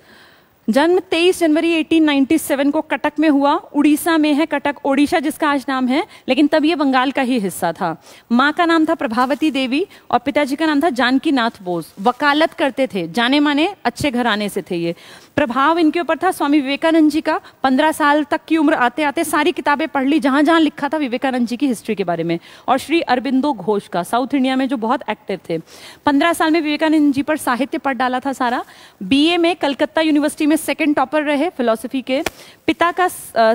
जन्म 23 जनवरी 1897 को कटक में हुआ उड़ीसा में है कटक ओडिशा जिसका आज नाम है लेकिन तब ये बंगाल का ही हिस्सा था माँ का नाम था प्रभावती देवी और पिताजी का नाम था जानकी नाथ बोस वकालत करते थे जाने माने अच्छे घराने से थे ये प्रभाव इनके ऊपर था स्वामी विवेकानंद जी का पंद्रह साल तक की उम्र आते आते सारी किताबें पढ़ ली जहाँ जहाँ लिखा था विवेकानंद जी की हिस्ट्री के बारे में और श्री अरबिंदो घोष का साउथ इंडिया में जो बहुत एक्टिव थे पंद्रह साल में विवेकानंद जी पर साहित्य पढ़ डाला था सारा बी में कलकत्ता यूनिवर्सिटी में सेकंड टॉपर रहे फिलोसफी के पिता का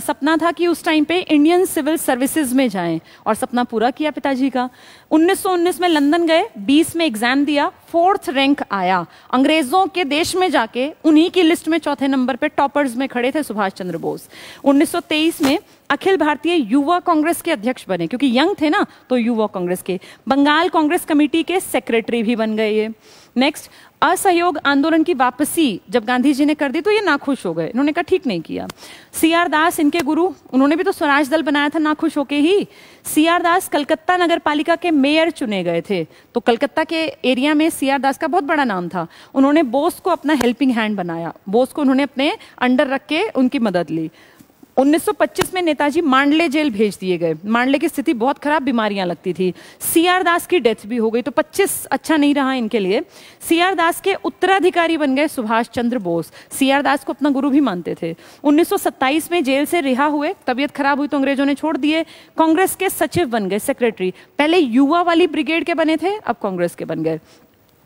सपना था कि उस टाइम पे इंडियन सिविल सर्विसेज में जाएं और सपना पूरा किया पिताजी का 1919 में लंदन गए 20 में एग्जाम दिया फोर्थ रैंक आया अंग्रेजों के देश में जाके उन्हीं की लिस्ट में चौथे नंबर पे टॉपर्स में खड़े थे सुभाष चंद्र बोस 1923 में अखिल भारतीय युवा कांग्रेस के अध्यक्ष बने क्योंकि यंग थे ना तो युवा कांग्रेस के बंगाल कांग्रेस कमेटी के सेक्रेटरी भी बन गए ये नेक्स्ट असहयोग आंदोलन की वापसी जब गांधी जी ने कर दी तो ये नाखुश हो गए इन्होंने कहा ठीक नहीं किया सी आर दास इनके गुरु उन्होंने भी तो स्वराज दल बनाया था नाखुश होके ही सी आर दास कलकत्ता नगर पालिका के मेयर चुने गए थे तो कलकत्ता के एरिया में सी आर दास का बहुत बड़ा नाम था उन्होंने बोस को अपना हेल्पिंग हैंड बनाया बोस को उन्होंने अपने अंडर रख के उनकी मदद ली 1925 में नेताजी मांडले जेल भेज दिए गए मांडले की स्थिति बहुत खराब बीमारियां लगती थी सी आर दास की डेथ भी हो गई तो 25 अच्छा नहीं रहा इनके लिए सी आर दास के उत्तराधिकारी बन गए सुभाष चंद्र बोस सी आर दास को अपना गुरु भी मानते थे 1927 में जेल से रिहा हुए तबीयत खराब हुई तो अंग्रेजों ने छोड़ दिए कांग्रेस के सचिव बन गए सेक्रेटरी पहले युवा वाली ब्रिगेड के बने थे अब कांग्रेस के बन गए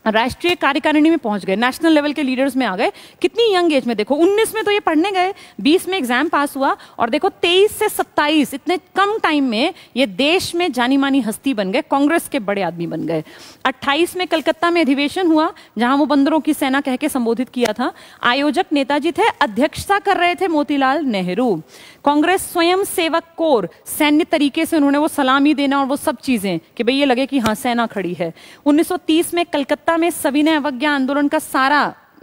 राष्ट्रीय कार्यकारिणी में पहुंच गए नेशनल लेवल के लीडर्स में आ गए कितनी यंग एज में देखो 19 में तो ये पढ़ने गए 20 में एग्जाम पास हुआ और देखो 23 से 27 इतने कम टाइम में ये देश में जानी मानी हस्ती बन गए कांग्रेस के बड़े आदमी बन गए 28 में कलकत्ता में अधिवेशन हुआ जहां वो बंदरों की सेना कह के संबोधित किया था आयोजक नेताजी थे अध्यक्षता कर रहे थे मोतीलाल नेहरू कांग्रेस स्वयं सेवक कोर सैन्य तरीके से उन्होंने वो सलामी देना और वो सब चीजें कि भाई ये लगे कि हाँ सेना खड़ी है उन्नीस में कलकत्ता सत्ता में सभी ने अवज्ञा आंदोलन का सारा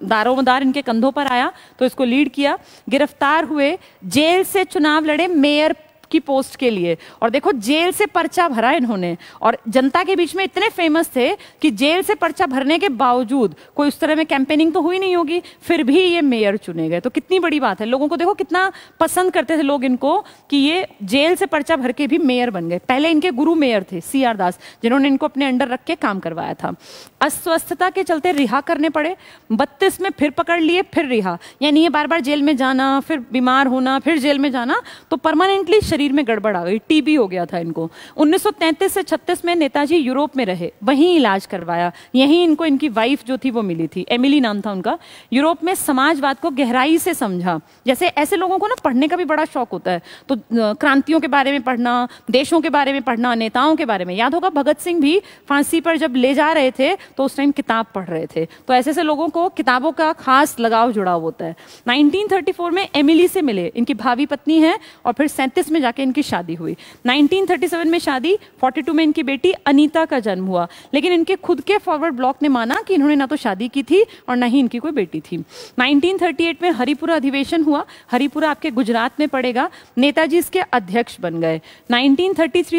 दारोमदार इनके कंधों पर आया तो इसको लीड किया गिरफ्तार हुए जेल से चुनाव लड़े मेयर की पोस्ट के लिए और देखो जेल से पर्चा भरा इन्होंने और जनता के बीच में इतने फेमस थे कि जेल से पर्चा भरने के बावजूद कोई उस तरह में कैंपेनिंग तो हुई नहीं होगी फिर भी ये मेयर चुने गए तो कितनी बड़ी बात है लोगों को देखो कितना पसंद करते थे लोग इनको कि ये जेल से पर्चा भर के भी मेयर बन गए पहले इनके गुरु मेयर थे सी आर दास जिन्होंने इनको अपने अंडर रख के काम करवाया था अस्वस्थता के चलते रिहा करने पड़े बत्तीस में फिर पकड़ लिए फिर रिहा यानी ये बार बार जेल में जाना फिर बीमार होना फिर जेल में जाना तो परमानेंटली शरीर में गड़बड़ आ गई टीबी हो गया था इनको 1933 से 36 में नेताजी यूरोप में रहे वहीं इलाज करवाया यहीं इनको इनकी वाइफ जो थी वो मिली थी एमिली नाम था उनका यूरोप में समाजवाद को गहराई से समझा जैसे ऐसे लोगों को ना पढ़ने का भी बड़ा शौक होता है तो क्रांतियों के बारे में पढ़ना देशों के बारे में पढ़ना नेताओं के बारे में याद होगा भगत सिंह भी फांसी पर जब ले जा रहे थे तो उस टाइम किताब पढ़ रहे थे तो ऐसे ऐसे लोगों को किताबों का खास लगाव जुड़ाव होता है नाइनटीन में एमिली से मिले इनकी भावी पत्नी है और फिर सैंतीस में जाके इनकी शादी हुई 1937 में शादी 42 में इनकी बेटी अनीता का जन्म हुआ लेकिन इनके खुद के फॉरवर्ड ब्लॉक ने माना कि इन्होंने ना तो शादी की थी और ना ही इनकी कोई बेटी थी 1938 में हरिपुरा अधिवेशन हुआ हरिपुरा आपके गुजरात में पड़ेगा नेताजी इसके अध्यक्ष बन गए नाइनटीन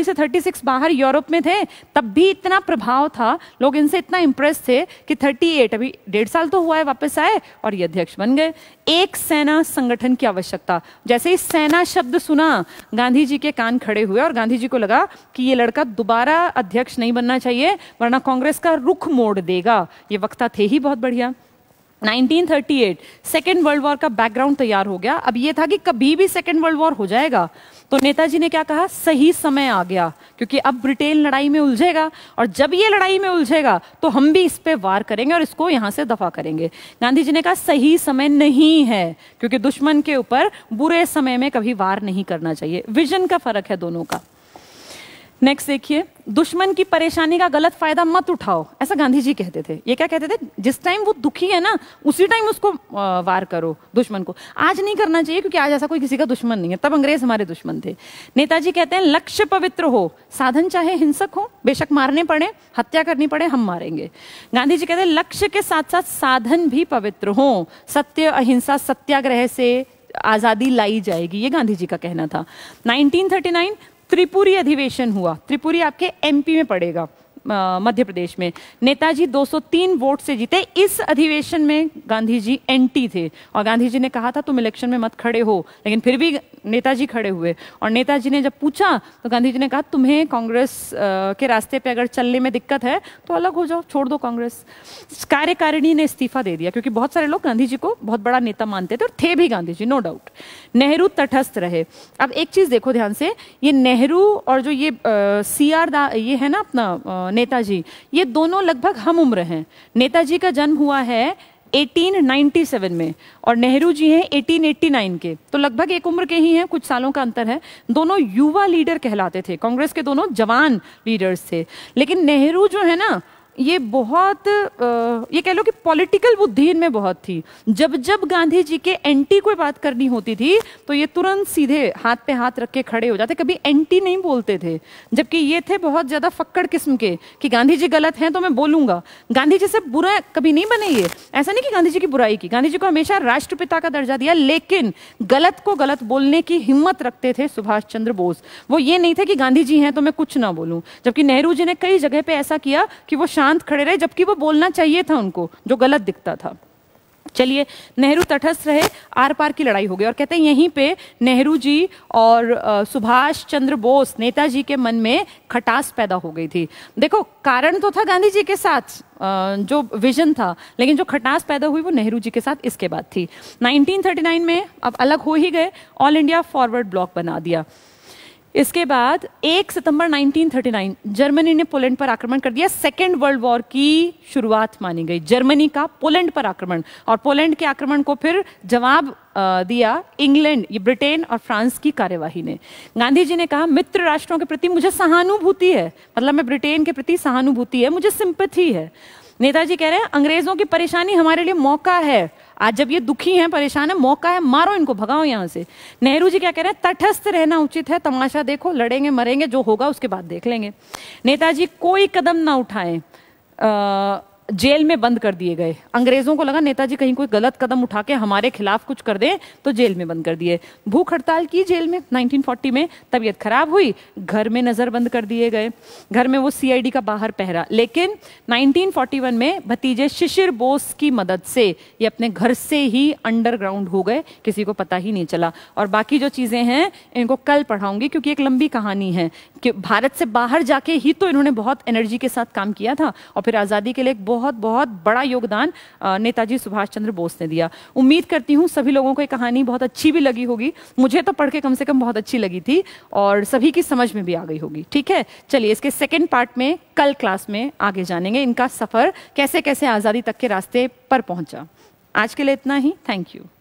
से थर्टी बाहर यूरोप में थे तब भी इतना प्रभाव था लोग इनसे इतना इंप्रेस थे कि थर्टी अभी डेढ़ साल तो हुआ है वापस आए और ये अध्यक्ष बन गए एक सेना संगठन की आवश्यकता जैसे ही सेना शब्द सुना गांधी जी के कान खड़े हुए और गांधी जी को लगा कि ये लड़का दोबारा अध्यक्ष नहीं बनना चाहिए वरना कांग्रेस का रुख मोड़ देगा ये वक्ता थे ही बहुत बढ़िया 1938 सेकेंड वर्ल्ड वॉर का बैकग्राउंड तैयार हो गया अब ये था कि कभी भी सेकेंड वर्ल्ड वॉर हो जाएगा तो नेताजी ने क्या कहा सही समय आ गया क्योंकि अब ब्रिटेन लड़ाई में उलझेगा और जब ये लड़ाई में उलझेगा तो हम भी इस पे वार करेंगे और इसको यहां से दफा करेंगे गांधी जी ने कहा सही समय नहीं है क्योंकि दुश्मन के ऊपर बुरे समय में कभी वार नहीं करना चाहिए विजन का फर्क है दोनों का नेक्स्ट देखिए दुश्मन की परेशानी का गलत फायदा मत उठाओ ऐसा गांधी जी कहते थे ये क्या कहते थे जिस टाइम वो दुखी है ना उसी टाइम उसको वार करो दुश्मन को आज नहीं करना चाहिए क्योंकि आज ऐसा कोई किसी का दुश्मन नहीं है तब अंग्रेज हमारे दुश्मन थे नेताजी कहते हैं लक्ष्य पवित्र हो साधन चाहे हिंसक हो बेशक मारने पड़े हत्या करनी पड़े हम मारेंगे गांधी जी कहते हैं लक्ष्य के साथ साथ साधन भी पवित्र हो सत्य अहिंसा सत्याग्रह से आज़ादी लाई जाएगी ये गांधी जी का कहना था 1939 त्रिपुरी अधिवेशन हुआ त्रिपुरी आपके एमपी में पड़ेगा मध्य प्रदेश में नेताजी 203 वोट से जीते इस अधिवेशन में गांधी जी एंटी थे और गांधी जी ने कहा था तुम इलेक्शन में मत खड़े हो लेकिन फिर भी नेताजी खड़े हुए और नेताजी ने जब पूछा तो गांधी जी ने कहा तुम्हें कांग्रेस के रास्ते पे अगर चलने में दिक्कत है तो अलग हो जाओ छोड़ दो कांग्रेस कार्यकारिणी ने इस्तीफा दे दिया क्योंकि बहुत सारे लोग गांधी जी को बहुत बड़ा नेता मानते थे और थे भी गांधी जी नो डाउट नेहरू तटस्थ रहे अब एक चीज देखो ध्यान से ये नेहरू और जो ये सी आर ये है ना अपना नेताजी ये दोनों लगभग हम उम्र हैं नेताजी का जन्म हुआ है 1897 में और नेहरू जी हैं 1889 के तो लगभग एक उम्र के ही हैं कुछ सालों का अंतर है दोनों युवा लीडर कहलाते थे कांग्रेस के दोनों जवान लीडर्स थे लेकिन नेहरू जो है ना ये बहुत ये कह लो कि पॉलिटिकल बुद्धि इनमें बहुत थी जब जब गांधी जी के एंटी कोई बात करनी होती थी तो ये तुरंत सीधे हाथ पे हाथ रख के खड़े हो जाते कभी एंटी नहीं बोलते थे जबकि ये थे बहुत ज़्यादा फक्कड़ किस्म के कि गांधी जी गलत हैं तो मैं बोलूँगा गांधी जी से बुरा कभी नहीं बने ये ऐसा नहीं कि गांधी जी की बुराई की गांधी जी को हमेशा राष्ट्रपिता का दर्जा दिया लेकिन गलत को गलत बोलने की हिम्मत रखते थे सुभाष चंद्र बोस वो ये नहीं थे कि गांधी जी हैं तो मैं कुछ ना बोलूँ जबकि नेहरू जी ने कई जगह पर ऐसा किया कि वो शांत शांत खड़े रहे जबकि वो बोलना चाहिए था उनको जो गलत दिखता था चलिए नेहरू तटस्थ रहे आर पार की लड़ाई हो गई और कहते हैं यहीं पे नेहरू जी और सुभाष चंद्र बोस नेताजी के मन में खटास पैदा हो गई थी देखो कारण तो था गांधी जी के साथ जो विजन था लेकिन जो खटास पैदा हुई वो नेहरू जी के साथ इसके बाद थी 1939 में अब अलग हो ही गए ऑल इंडिया फॉरवर्ड ब्लॉक बना दिया इसके बाद 1 सितंबर 1939 जर्मनी ने पोलैंड पर आक्रमण कर दिया सेकेंड वर्ल्ड वॉर की शुरुआत मानी गई जर्मनी का पोलैंड पर आक्रमण और पोलैंड के आक्रमण को फिर जवाब दिया इंग्लैंड ये ब्रिटेन और फ्रांस की कार्यवाही ने गांधी जी ने कहा मित्र राष्ट्रों के प्रति मुझे सहानुभूति है मतलब मैं ब्रिटेन के प्रति सहानुभूति है मुझे सिंपथी है नेताजी कह रहे हैं अंग्रेजों की परेशानी हमारे लिए मौका है आज जब ये दुखी हैं परेशान है मौका है मारो इनको भगाओ यहाँ से नेहरू जी क्या कह रहे हैं तटस्थ रहना उचित है तमाशा देखो लड़ेंगे मरेंगे जो होगा उसके बाद देख लेंगे नेताजी कोई कदम ना उठाएं जेल में बंद कर दिए गए अंग्रेजों को लगा नेताजी कहीं कोई गलत कदम उठा के हमारे खिलाफ कुछ कर दें तो जेल में बंद कर दिए भूख हड़ताल की जेल में 1940 में तबीयत खराब हुई घर में नज़र बंद कर दिए गए घर में वो सीआईडी का बाहर पहरा लेकिन 1941 में भतीजे शिशिर बोस की मदद से ये अपने घर से ही अंडरग्राउंड हो गए किसी को पता ही नहीं चला और बाकी जो चीज़ें हैं इनको कल पढ़ाऊंगी क्योंकि एक लंबी कहानी है कि भारत से बाहर जाके ही तो इन्होंने बहुत एनर्जी के साथ काम किया था और फिर आज़ादी के लिए एक बहुत बहुत बहुत बड़ा योगदान नेताजी सुभाष चंद्र बोस ने दिया उम्मीद करती हूँ सभी लोगों को ये कहानी बहुत अच्छी भी लगी होगी मुझे तो पढ़ के कम से कम बहुत अच्छी लगी थी और सभी की समझ में भी आ गई होगी ठीक है चलिए इसके सेकेंड पार्ट में कल क्लास में आगे जानेंगे इनका सफ़र कैसे कैसे आज़ादी तक के रास्ते पर पहुँचा आज के लिए इतना ही थैंक यू